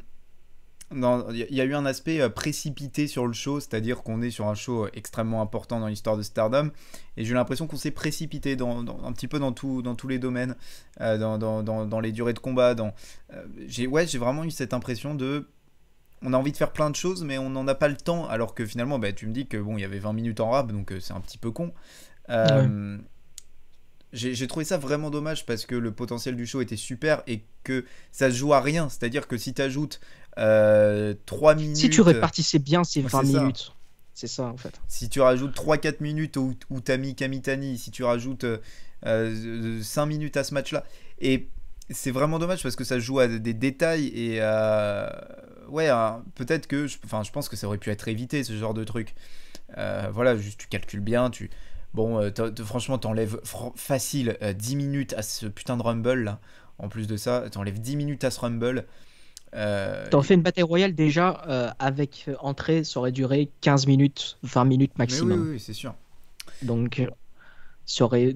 Il y a eu un aspect euh, précipité sur le show, c'est-à-dire qu'on est sur un show extrêmement important dans l'histoire de Stardom, et j'ai l'impression qu'on s'est précipité dans, un petit peu dans, tout, dans tous les domaines, euh, dans, les durées de combat. Dans, j'ai vraiment eu cette impression de on a envie de faire plein de choses, mais on n'en a pas le temps. Alors que finalement, bah, tu me dis que bon, il y avait 20 minutes en rap, donc euh, c'est un petit peu con. Euh, j'ai trouvé ça vraiment dommage parce que le potentiel du show était super et que ça se joue à rien. C'est-à-dire que si euh, tu ajoutes euh, 3 minutes. Si tu répartissais bien ces 20 minutes. C'est ça en fait. Si tu rajoutes 3-4 minutes où, t'as mis Kamitani, si tu rajoutes euh, 5 minutes à ce match-là. Et c'est vraiment dommage parce que ça joue à des détails et à... ouais, peut-être que, enfin, je pense que ça aurait pu être évité ce genre de truc. Euh, voilà, juste tu calcules bien, tu bon, euh, franchement, t'enlèves facile 10 euh, minutes à ce putain de rumble En plus de ça, t'enlèves 10 minutes à ce rumble. T'en fais une bataille royale déjà avec entrée, ça aurait duré 15 minutes, 20 minutes maximum. oui, oui c'est sûr. Donc, ça aurait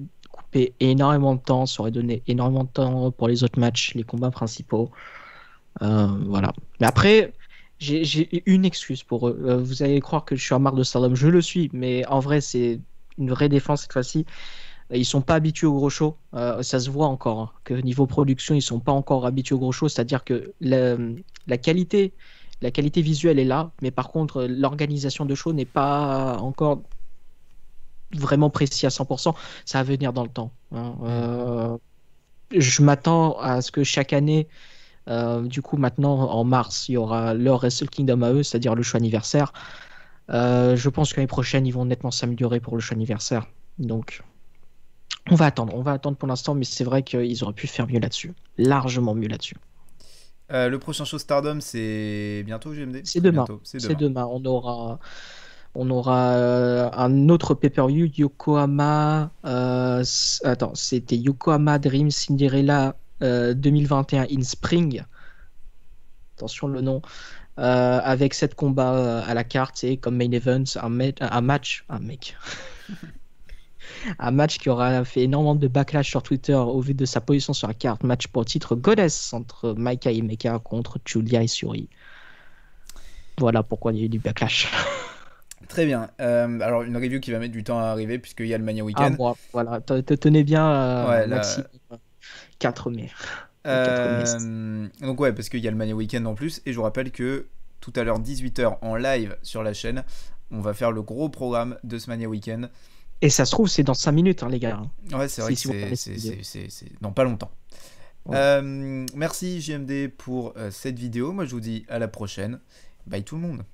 énormément de temps, ça aurait donné énormément de temps pour les autres matchs, les combats principaux. Euh, voilà. Mais après, j'ai une excuse pour eux. Euh, vous allez croire que je suis en marre de Stardom, je le suis, mais en vrai, c'est une vraie défense cette fois-ci. Ils sont pas habitués au gros show, euh, ça se voit encore. Hein, que niveau production, ils sont pas encore habitués au gros show, c'est-à-dire que la, la, qualité, la qualité visuelle est là, mais par contre, l'organisation de show n'est pas encore vraiment précis à 100%, ça va venir dans le temps. Hein. Euh, je m'attends à ce que chaque année, euh, du coup, maintenant en mars, il y aura leur Wrestle Kingdom à eux, c'est-à-dire le show anniversaire. Euh, je pense que l'année prochaine, ils vont nettement s'améliorer pour le show anniversaire. Donc, on va attendre, on va attendre pour l'instant, mais c'est vrai qu'ils auraient pu faire mieux là-dessus, largement mieux là-dessus. le prochain show Stardom, c'est bientôt GMD C'est demain. C'est demain. On aura on aura euh, un autre pay-per-view, Yokohama. Euh, attends, c'était Yokohama Dream Cinderella 2021 euh, in Spring. Attention le nom. avec sept combats à la carte et comme main events un, un match un mec (laughs) un match qui aura fait énormément de backlash sur Twitter au vu de sa position sur la carte match pour titre Goddess entre Maika Imeka contre Julia et Suri. voilà pourquoi il y a eu du backlash (laughs) Très bien. Euh, alors, une review qui va mettre du temps à arriver, puisqu'il y a le Mania ah, Weekend. Ah, bon, voilà, te, tenais bien, euh, ouais, 4 mai. Euh, donc, ouais, parce qu'il y a le Mania Weekend en plus. Et je vous rappelle que tout à l'heure, 18h en live sur la chaîne, on va faire le gros programme de ce Mania Weekend. Et ça se trouve, c'est dans 5 minutes, hein, les gars. Ouais, c'est vrai c'est dans pas longtemps. Euh, merci JMD pour cette vidéo. Moi, je vous dis à la prochaine. Bye tout le monde.